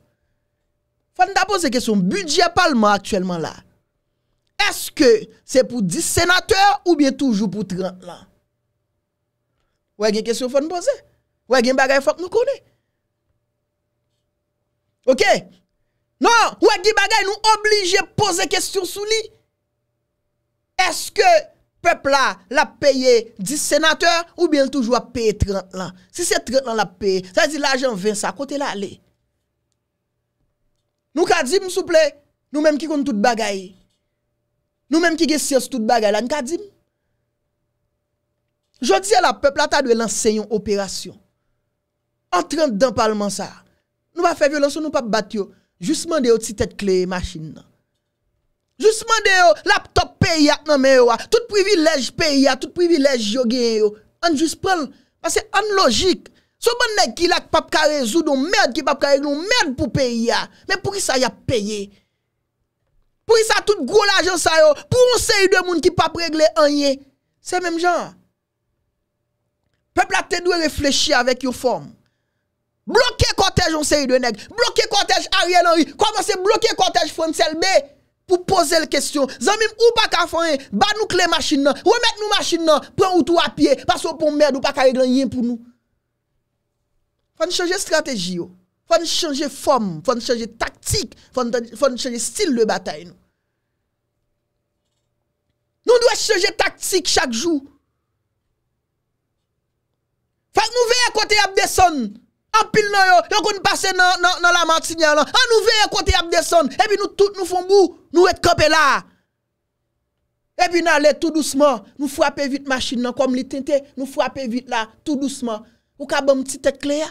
Fwa n da pose kesyon, budje palman aktuelman la? Eske, se pou 10 senateur ou bie toujou pou 30 lan? Ou e gen kesyon fwa n pose? Ou e gen bagay fok nou kone? Ok? Nan, ou e gen bagay nou oblige pose kesyon sou li? Eske, Pepl la, la peye 10 senater ou bien toujwa peye 30 lan. Si se 30 lan la peye, sa zi la jan ven sa, kote la le. Nou ka zim souple, nou menm ki kon tout bagay. Nou menm ki ge sios tout bagay la, nou ka zim. Jodi la, pepl la ta dwe lansen yon operasyon. Entran dan parlaman sa. Nou pa fe violanson nou pa bat yo, jist mande yo ti tet kleye masin nan. Just mande yo, laptop pey ya, nan men yo wa. Tout privilej pey ya, tout privilej yo gen yo. An jous pren, an se an logik. Sou ban neg ki lak pap kare zoudon, merd ki pap kare zoudon, merd pou pey ya. Men pou ki sa ya pey ya? Pou ki sa tout gwo la jonsa yo? Pou yon seri de moun ki pap regle an ye? Se menm jan? Pepl a te dwe reflechi avek yon form. Bloke kotej yon seri de neg. Bloke kotej Ariel Henry. Kwa man se bloke kotej front sel bey? pou pose l kestyon, zanmim ou pa ka fanyen, ba nou kle machin nan, ou met nou machin nan, pran ou tou apye, pa sou pou mèd ou pa ka reglan yin pou nou. Fanyen chanje strategi yo, fanyen chanje fom, fanyen chanje taktik, fanyen chanje stil de batay nou. Nou dwe chanje taktik chak jou. Fanyen nou veye kote Abdeson nou. Apil nan yo, yo koni pase nan la matinyan lan. An nou veye kote ap deson, ebi nou tout nou fon bou, nou et kope la. Ebi nan le tout douceman, nou fwape vit masjin nan, kom li tente, nou fwape vit la tout douceman. Ou ka bom ti tekle ya?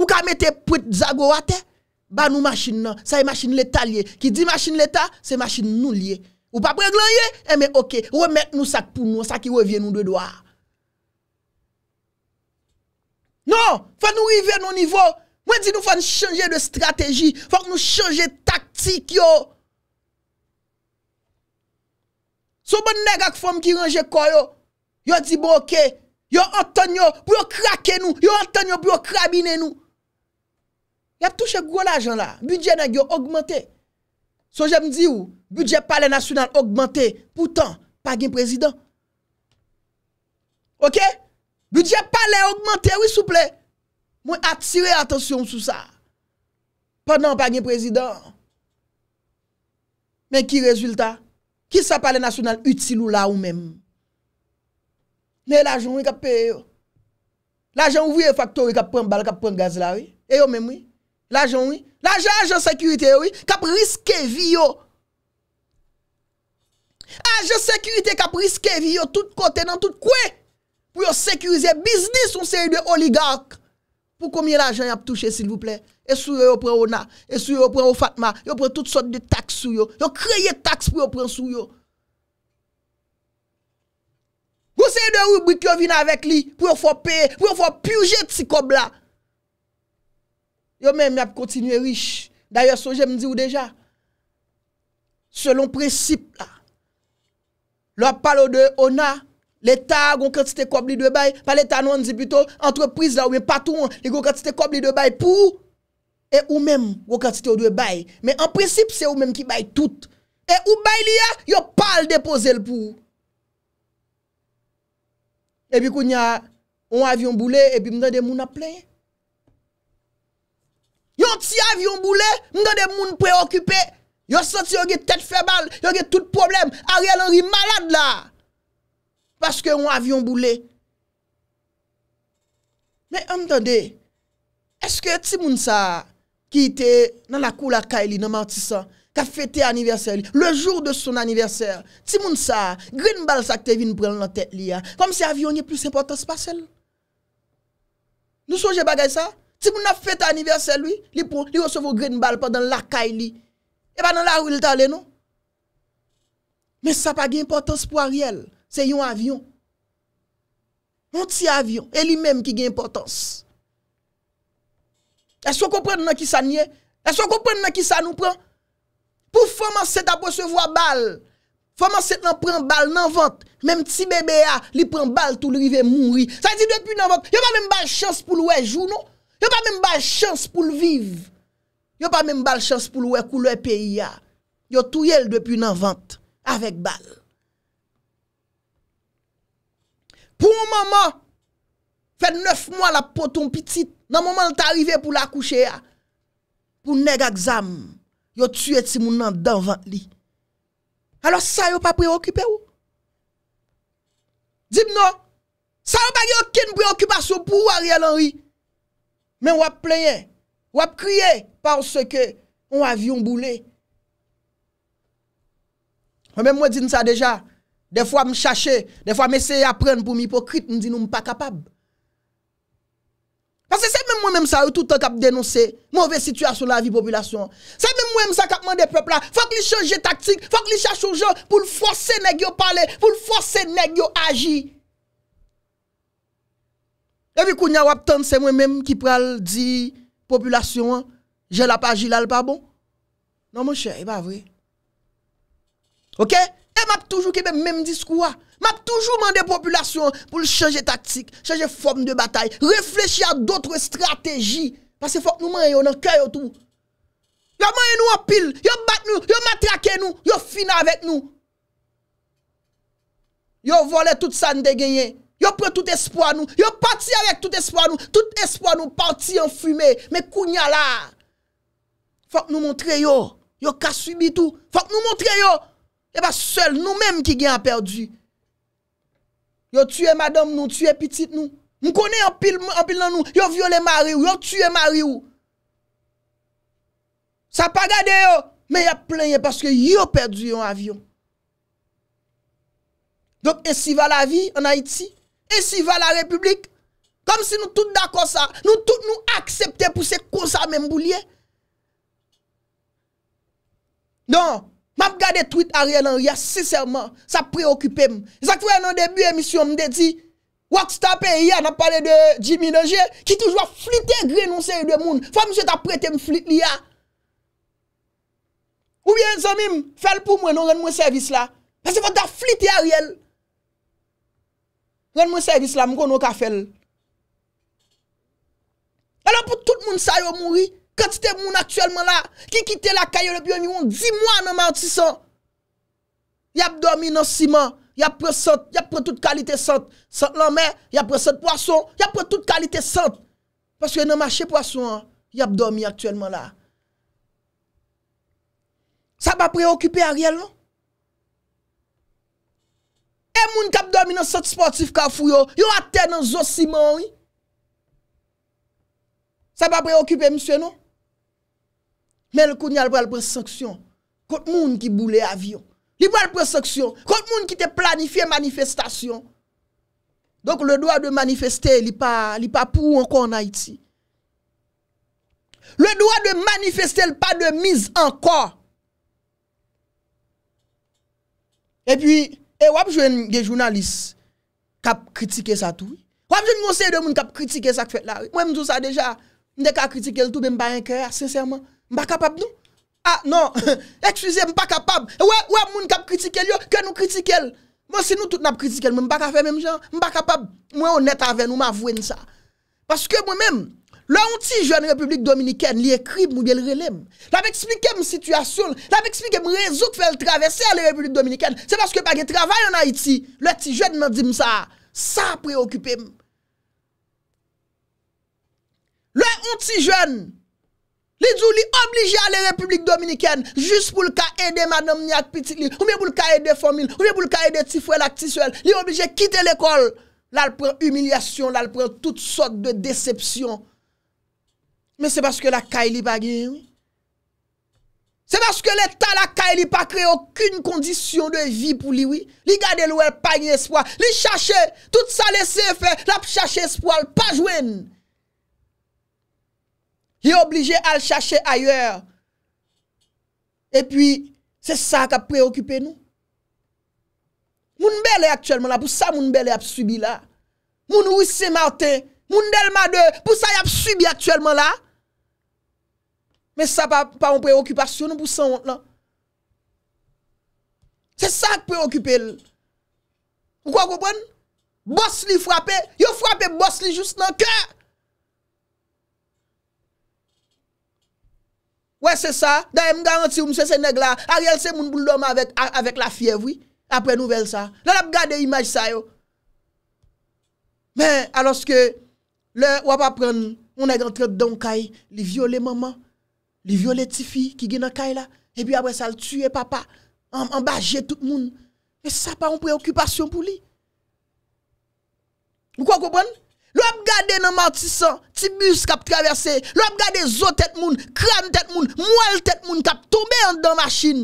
Ou ka mette pwit zago wate? Ba nou masjin nan, sa e masjin leta liye. Ki di masjin leta, se masjin nou liye. Ou pa preglan ye, ebe ok, ou e mette nou sak pou nou, sak ki ou e vye nou dwe doa. Non, fòk nou rive nou nivò. Mwen di nou fòk nou chanje de strategi, fòk nou chanje taktik yo. So bon neg ak fòm ki ranje kò yo, yo di boke, yo anton yo pou yo krake nou, yo anton yo pou yo krabine nou. Yap touche gwo la jan la, budget nan yo augmente. So jèm di ou, budget pale nasyonal augmente, poutan, pa gen prezident. Ok? Mwen atire atensyon sou sa Pwennan pa gen prezident Men ki rezultat Ki sa pale nasyonal utsi nou la ou men Men l ajon wè kap pe yo L ajon wè faktor wè kap pren bal, kap pren gaz la wè E yo men wè L ajon wè L ajon ajon sekurite wè Kap riske vi yo Ajon sekurite kap riske vi yo Tout kote nan tout kwe pou yo sekurize biznis, ou se yon de oligark, pou koumye l'ajan yon ap touche, sil vouple, e sou yo yo pren ona, e sou yo yo pren ou Fatma, yo pren tout sort de tax sou yo, yo kreye tax pou yo pren sou yo, ou se yon de rubrik yo vin avek li, pou yo fò pye, pou yo fò pjouje tsi kob la, yo men mi ap kontinye rich, daye sou jem di ou deja, selon preciple la, lò ap palo de ona, Le ta gon katite kob li dwe bay, pa le ta nou an zi bito, entreprise la ou en patou an, li gon katite kob li dwe bay pou, e ou menm gon katite ou dwe bay. Men en prinsip se ou menm ki bay tout. E ou bay li ya, yo pal depose l pou. E pi kou nya, ou avyon boule, e pi mden de moun aple. Yo ti avyon boule, mden de moun preokipe, yo soti yo ge tet febal, yo ge tout problem, a real an ri malade la. Baske yon avyon boule. Me entende, eske ti moun sa ki ite nan la kou lakay li nan martisan, ka fete aniverser li, le jour de son aniverser, ti moun sa, grin bal sa ki te vin pren nan tet li ya, kom se avyon ni plus importans pasel. Nou sonje bagay sa, ti moun na fete aniverser li, li recevou grin bal pa nan lakay li, e pa nan la ou il talen nou. Me sa pa gen importans pou a riel. Se yon avyon. Mon ti avyon. E li menm ki gen impotans. E so kompren nan ki sa nye? E so kompren nan ki sa nou pren? Pou foman set aposevo a bal? Foman set nan pren bal nan vant? Mem ti bebe a li pren bal tou li ve mounri. Sa di depi nan vant. Yo pa menm bal chans pou lwe jou nou? Yo pa menm bal chans pou lviv? Yo pa menm bal chans pou lwe kou lwe peyi a? Non? Yo tou yel depi nan vant avek bal. Pou mou maman, fe neuf mwa la poton pitit, nan mou maman ta rive pou la kouche ya, ah. pou neg a gzam, yo tue ti moun nan danvan li. Alo sa yo pa preokipe ou? Dib nou, sa yo pa yo ken preokipasyon pou wari el anri, men wap plenye, wap kriye, wap kriye, parce ke wavyon boule. Wemè mwen din sa deja, De fwa m chache, de fwa m eseye apren pou m hipokrite, m di nou m pa kapab. Pase se mè mwen mèm sa ou tout an kap denonse, mouve situasyon la vi populasyon. Se mè mwen m sa kapman de pepla, fwa ki li chanje taktik, fwa ki li chanje soujou, pou l fwase negyo pale, pou l fwase negyo aji. Ewi kou nye wap ton, se mwen mèm ki pral di populasyon, jè la pa aji lal pa bon. Nan mwen chanje, e ba vwe. Ok? E map toujou kebe mèm dis kouwa. Map toujou mande populasyon pou l chanje taktik. Chanje fòm de batay. Reflechi a doutre strategi. Pase fòk nou man yo nan kè yo tou. Yo man yo nou apil. Yo bat nou. Yo matrake nou. Yo fina avèk nou. Yo vole tout sa n de genyen. Yo pre tout espoi nou. Yo pati avèk tout espoi nou. Tout espoi nou pati an fume. Me kounya la. Fòk nou montre yo. Yo kas subi tou. Fòk nou montre yo. E ba sel nou menm ki gen a perdi. Yo tue madam nou, tue pitit nou. M konen yon pil nan nou. Yo vio le mari ou, yo tue mari ou. Sa pa gade yo. Men yon plenye paske yo perdi yon avyon. Dok esi va la vi an Haiti. Esi va la republik. Kom si nou tout dako sa. Nou tout nou aksepte pou se kosa menm bou liye. Donk. Mam gade tweet a riel an ria, Siserman, Sa preokipe m. Isak fwe nan debu emisyon m de di, Waks tapen yia, Nap pale de Jimmy Nogier, Ki toujwa flite grenon se yi de moun, Fwa mse ta prete m flite li ya. Ou bien zanmim, Fel pou mwen nan ren mwen servis la, Mas se fwa ta flite a riel. Ren mwen servis la, M konon ka fel. Anan pou tout moun sayo moun rie, Kwen ti te moun aktuelman la, ki kite la kayo le biyon yon, 10 mwan nan mwant si son. Yap dormi nan siman, yap pre sot, yap pre tout kalite sot. Sot nan men, yap pre sot poason, yap pre tout kalite sot. Paske nan mwache poason, yap dormi aktuelman la. Sa pa preokipe a riyel nou? E moun kap dormi nan sot sportif ka fuyo, yo ate nan zon siman ouy? Sa pa preokipe mswe nou? Mè lè koun yal wè lè preseksyon. Kote moun ki bou lè avyon. Li wè lè preseksyon. Kote moun ki te planifiè manifestasyon. Donk le doa de manifeste li pa pou anko an Haïti. Le doa de manifeste lè pa de miz anko. E pi, e wap jwen gen jounalis kap kritike sa tou. Wap jwen monsen de moun kap kritike sa k fèt la. Mwen mdou sa deja M de ka kritike l toube m bayen kere, ah, sinseman, m ba kapab nou? Ah, non, eksplize, m pa kapab. Ouè, ouè, moun ka kritike l yo, kè nou kritike l. M se nou tout nap kritike l, m ba ka fe mèm jan, m ba kapab. M wè ou net avèn, ou m avwen sa. Paske m wè mèm, l an ti joun Republik Dominikèn li ekri m wè l relèm. La m eksplike m situasyon, la m eksplike m rezouk fèl travesse al Republik Dominikèn. Se paske bagè travay an Haiti, l ti joun m avdim sa, sa preokupèm. Le ont si jwen, li djou li oblige a le republik dominiken, jous pou l ka ede manom ni ak pitik li, ou mi pou l ka ede fomil, ou mi pou l ka ede tifwe l ak tiswel, li oblige kite l ekol, la l pren humilyasyon, la l pren tout sot de decepsyon. Men se baske la kay li pa gen, se baske l etan la kay li pa kre okun kondisyon de vi pou li, li gade l wè pa gen espoil, li chache tout sa l esefè, la chache espoil, pa jwen! Ye oblige a l chache ayeur. E pi, se sa ka preokipe nou. Moun bel e aktuelman la, pou sa moun bel e ap subi la. Moun ouise marten, moun delman de, pou sa e ap subi aktuelman la. Me sa pa, pa moun preokipasyon nou pou sa ont non. la. Se sa ka preokipe l. Ou kwa kopwen? Bos li fwapen, yo fwapen bos li jous nan kèr. Wè se sa, daye m garanti ou m se sè neg la, a riel se moun bou loma avèk la fiev wè, apè nouvel sa. Lè ap gade imaj sa yo. Mè, aloske, lè wè pa pren, moun e gantre don kay, li viole maman, li viole ti fi ki gina kay la, e pi apè sa l tue papa, ambaje tout moun, e sa pa an preokupasyon pou li. Mwen kwa koupèn? Lo ap gade nan mati san, ti bus kap traverse, lo ap gade zo tet moun, kran tet moun, mouel tet moun kap tombe an dan machine.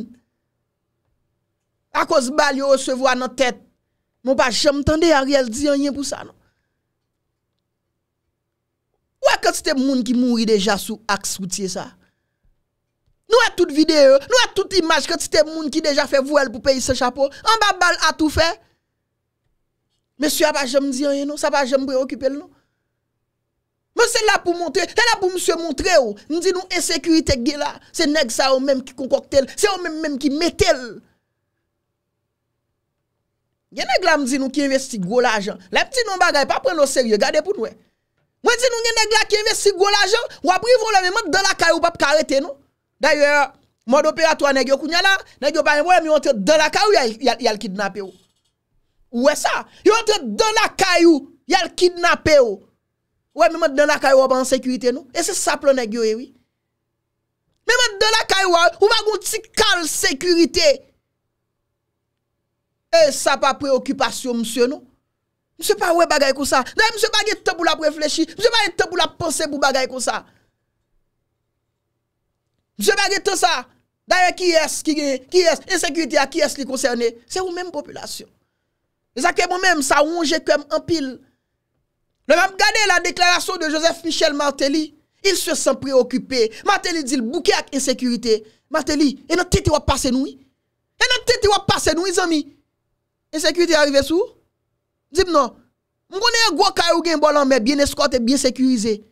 Akoz bal yo se vwa nan tet, moun pa jem tende a riel di an yen pou sa. Ou a katite moun ki moui deja sou aks pou tiye sa? Nou a tout videyo, nou a tout imaj katite moun ki deja fe vwel pou peyi se chapo, an ba bal a tou fey? Mwen non. se non. oh. la pou mwontre, se la pou mwen se mwontre ou, mwen se nou esekurite gela, se neg sa ou menm ki konkokte el, se ou menm menm ki metel. Gen neg la mwen se nou ki investi gwo la ajan, la mti nou bagay pa pren nou serye, gade pou nou e. Mwen se nou gen neg la ki investi gwo la ajan, wapri vou leme mwen de la kay ou pap karete nou. Daye, mod operato a neg yo kounye la, neg yo pari mwen mwen mwen te de la kay ou yal kidnap yo. Oh. Ouwe sa, yon te don la kayou Yal kidnape ou Ouwe mwen don la kayou wap an sekurite nou E se saplon e gyo ewi Mwen don la kayou wap Ouwa goun si kal sekurite E sa pa preokupasyon msye nou Mse pa ouwe bagay kon sa Mse pa ge te pou la preflechi Mse pa ge te pou la pense pou bagay kon sa Mse pa ge te sa Daye ki es, ki gen, ki es Ensekurite a ki es li konserne Se ouw menm populasyon C'est que moi-même, ça ronge comme un pile. Le même regardez la déclaration de Joseph Michel Martelly. Il se sent préoccupé. Martelly dit le bouquet avec insécurité. Martelly, et notre tête va passer nous. Et notre tête va passer nous, les amis. Insécurité arrivée sous. Dis-moi non. On connaît un gros caillou qui est en mer, bien escorté, bien sécurisé.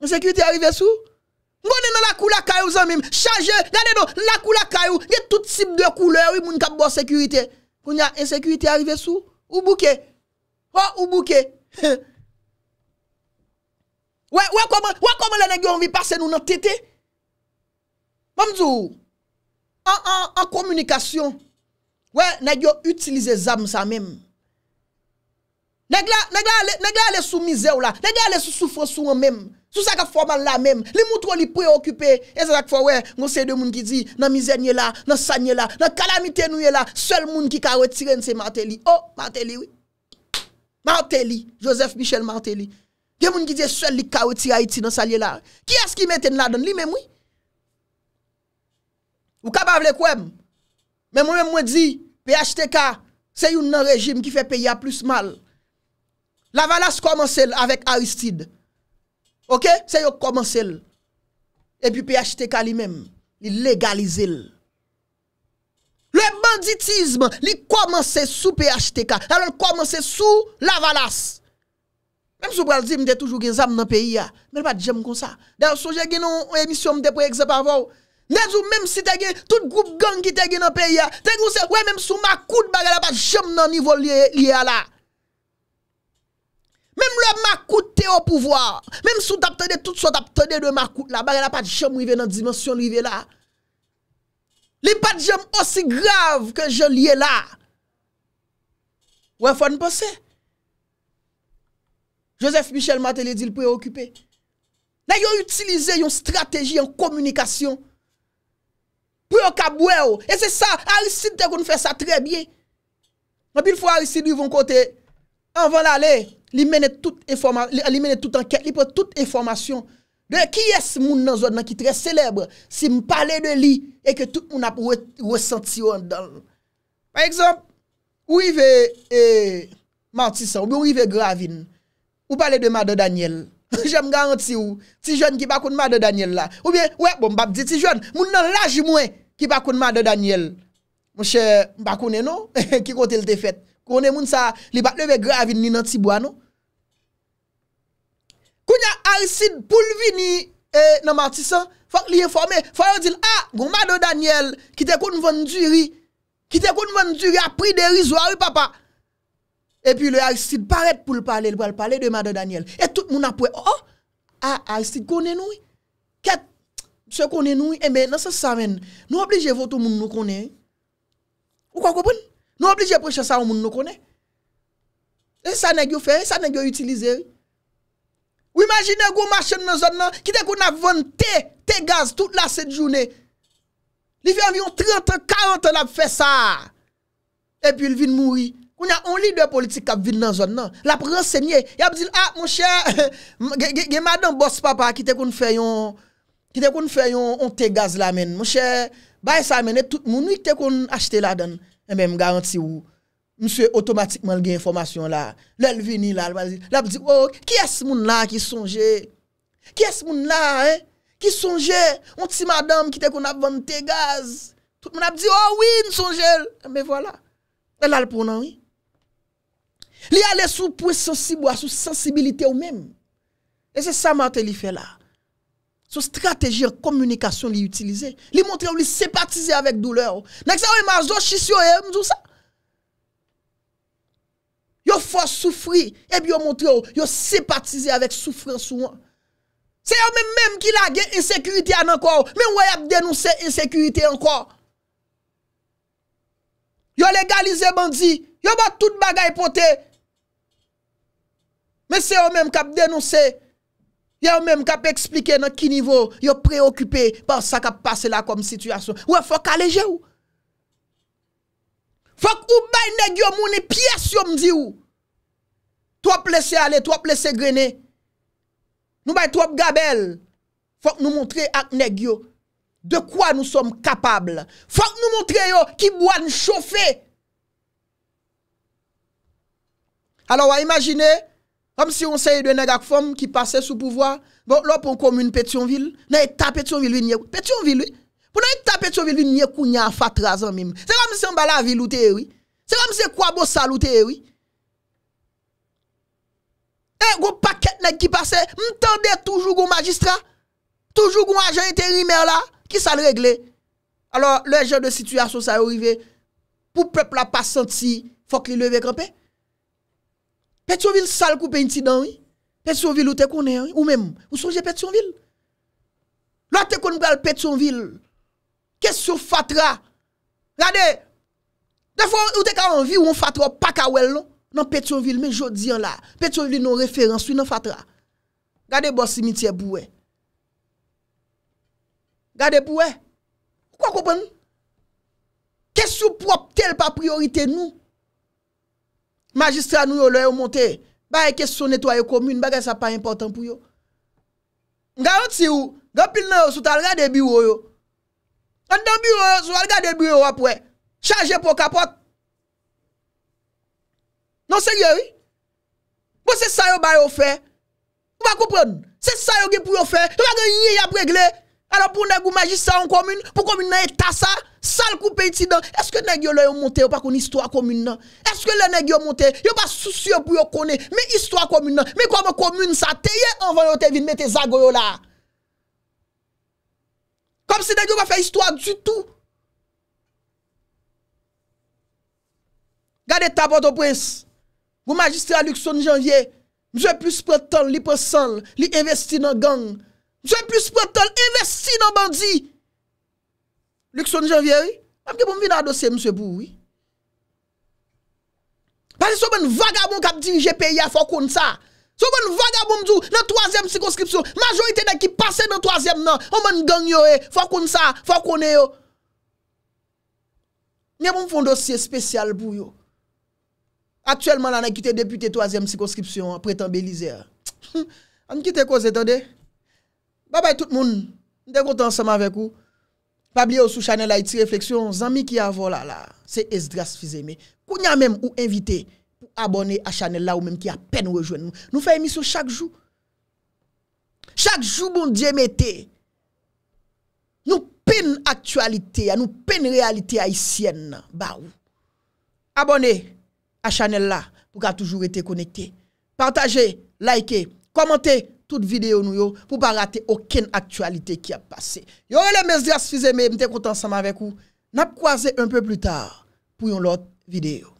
Insécurité arrivée sous. On connaît dans la couleur caillou, les amis. Chargé, regardez la couleur caillou. Il y a tout type de couleur, oui, mon de une sécurité. Koun ya insecurity arive sou, ou bouke. Ou ou bouke. Ou a komon le negyo bon, anvi pase nou nan tete? Mamdou, an komunikasyon, ou a negyo utilize zam sa menm. Negyo ale sou mize ou la, negyo ale sou soufou sou an menm. Sousak a foman la menm, li moutro li preokipe, e zanak foman we, gonsen de moun ki di, nan mizenye la, nan sanye la, nan kalamite nouye la, sel moun ki ka wetire nse Martelly. Oh, Martelly we. Martelly, Joseph Michel Martelly. Gen moun ki di sel li ka wetire Haiti nan sanye la. Ki as ki meten la don li menm we? Ou kabavle kwenm? Menm we menm we di, PHTK, se yon nan rejim ki fe peye a plus mal. La valas koman sel avek Aristide. Ok, se yo komanse l, e pi PHTK li men, li legalize l. Le banditisme, li komanse sou PHTK, alon komanse sou lavalas. Mem sou pralzi mte toujou gen zam nan peyi ya, mwen pa djem kon sa. De ou souje gen nou emisyon mte pou eksep avou. Nez ou mem si te gen, tout group gangi te gen nan peyi ya, te kon se, wey mem sou makoud bagala pa djem nan nivou li ya la. Même le makout au pouvoir. Même si tu attendez tout ce que de makout là-bas, il a pas de chambre est dans la dimension livé là. Il n'y a pas de jambe aussi grave que je lié là. Ouais, faut nous penser. Joseph Michel Matelé dit le préoccupé. Là, ils utilisé une stratégie en communication. kaboué. Oh. Et c'est ça, Aristide, qu'on fait ça très bien. Mais il faut Aristide, ils côté. Avant l'aller. Li mene tout anket, li pre tout informasyon De ki es moun nan zon nan ki tre selebre Si m pale de li e ke tout moun ap wesenti wan dan Par exemple, eh, ou i ve Matissa ou bi ou i ve Gravin Ou pale de ma de Daniel Jem garanti ou, ti joun ki bakoun ma de Daniel la Ou bi, ou e bom bab di ti joun, moun nan laj mwen ki bakoun ma de Daniel Mwen se bakoun eno, ki kont el te fet Kounen moun sa li bat leve gravin ni nan tibwa nou. Kounen arsid pou l vini e, nan matisan. Fak li informe. Fak l di l a, ah, goun mado Daniel ki te koun vanduri. Ki te koun vanduri a pri derizwa ou papa. E pi le arsid paret pou l pale. L pale pale de mado Daniel. E tout moun apwe. Oh, oh arsid ah, kounen nou. Ket, se kounen nou. E men, nan se sarren. Nou oblije voutou moun nou kounen. Ou kwa kounen? Nou oblije preche sa ou moun nou konen. E sa ne gyo fe, e sa ne gyo utilize. Ou imagine gyo machen nan zon nan, ki te kon avon te, te gaz tout la set jounen. Li fè avyon 30, 40 la pou fè sa. E pi il vin moui. Koun ya onli dwe politik kap vin nan zon nan. La pou rensegnye. Ya pou zil, a, monsher, ge madan bos papa ki te kon fè yon, ki te kon fè yon, ki te kon fè yon te gaz la men. Monsher, bay sa men, moun yi te kon achete la dene. Mbe m garanti ou, mse otomatikman l gen informasyon la, l el vini la, l ap di, o, oh, ki es moun la ki sonje, ki es moun la, ki sonje, mti madame ki te kon ap vante gaz, tout moun ap di, o, oh wii, n sonje l, mbe wala, l alpounan wii. Li ale sou pou sensibwa, sou sensibilite ou menm, e se sa mante li fe la. Sou strategye, Komunikasyon li utilize. Li montre ou li sepatize avek doule ou. Nèk sa ou yon ma zo chis yo e mdou sa. Yon fò soufri, Ebi yon montre ou, Yon sepatize avek soufren sou an. Se yon mèm mèm ki la gen Insekurite an an kwa ou, Mèm wè ap denouse insekurite an kwa. Yon legalize bandzi, Yon bat tout bagay pote. Mèm se yon mèm kap denouse, Ya ou menm ka pe eksplike nan ki nivou yo preokipe pa ou sa ka pase la kom situasyon. Ou e fok aleje ou. Fok ou bay negyo mouni piyes yo mzi ou. Trop lese ale, trop lese grene. Nou bay trop gabel. Fok nou montre ak negyo. De kwa nou som kapable. Fok nou montre yo ki bouan chofe. Alo waj imagine yo. Amsi yon se yi dene dak fom ki pase sou pouvoi, bon lopon komoun Petionville, ne yi ta Petionville yi nye kou. Petionville yi, pou ne yi ta Petionville yi nye kou, nye anfa trazan mim. Se ram si yon bala viloute yi, se ram si yon kwa bo saloute yi. E eh, yon paket ne ki pase, mtande toujou yon magistra, toujou yon ajen yon terimer la, ki sa le regle. Alors leje de situasyon sa yon rive, pou pep la pa santi, fok li leve krampè. Petyonvil sal kou pe inti danwi? Petyonvil ou te konen? Ou menm? Ou sonje Petyonvil? Lwa te konen pe Petyonvil? Kè sou fatra? Gade! De fò ou te ka anvi ou an fatra pa kawel lò? Nan Petyonvil men jodi an la. Petyonvil non referans wè nan fatra. Gade bo simitye bouè. Gade bouè. Kwa koupen? Kè sou prop tel pa priorite nou? Magistran nou yo lè yo monte, ba e kes son netwaye yo komine, ba gen sa pa important pou yo. M garanti si yo, gen pil nan yo suta, lè gen de biro yo. An den biro yo, sou al gen de biro yo apwe. Chanje pou kapot. Non seye yo yi? Bo se sa yo ba yo fe? Ou ba koupon? Se sa yo gen pou yo fe, tou ba gen yi yi apwe gle? alo pou neg ou magister an komyne, pou komyne nan e tasa, sal koupe iti nan, eske neg yo non? le yo monte, yo pa kon istwa komyne nan? Eske le neg yo monte, yo pa souci yo pou yo kone, mi istwa komyne nan? Mi kwa mè komyne sa, teye an van yo te vin, me te zago yo la. Kom se neg yo pa fe istwa du tout. Gade tabot o prens, ou magister a luk son janvye, mje plus pe ton, li pe san, li investi nan gang, Twen plus pretel investi nan bandi Lekson janvieri Amke bon vi nan dosye mse bou bon bon Pase sou non. men vagabon kap di GPI a fokon sa Sou men vagabon mdou nan 3e sikonskripsyon Majorite nan ki pase nan 3e nan Omen gang yo e fokon sa fokone yo Ne bon fon dosye spesyal bou yo Aktuelman an ekite depute 3e sikonskripsyon Apreten belize An kite ko zetande Mwen dekote anseman vek ou Pabli ou sou chanel la iti refleksyon Zami ki avon la la Se es dras fizeme Kou nyan men ou invite pou abone a chanel la Ou men ki apen rejoen nou Nou fe emisou chak jou Chak jou bon diye mette Nou pen aktualite Nou pen realite a isyen Ba ou Abone a chanel la Pou ka toujou rete konekte Partaje, like, komente Tout videyo nou yo, pou pa rate oken aktualite ki ap pase. Yo, le mezdi asfize me, mte kontan sama vek ou. Nap kwaze un peu plu tar pou yon lot videyo.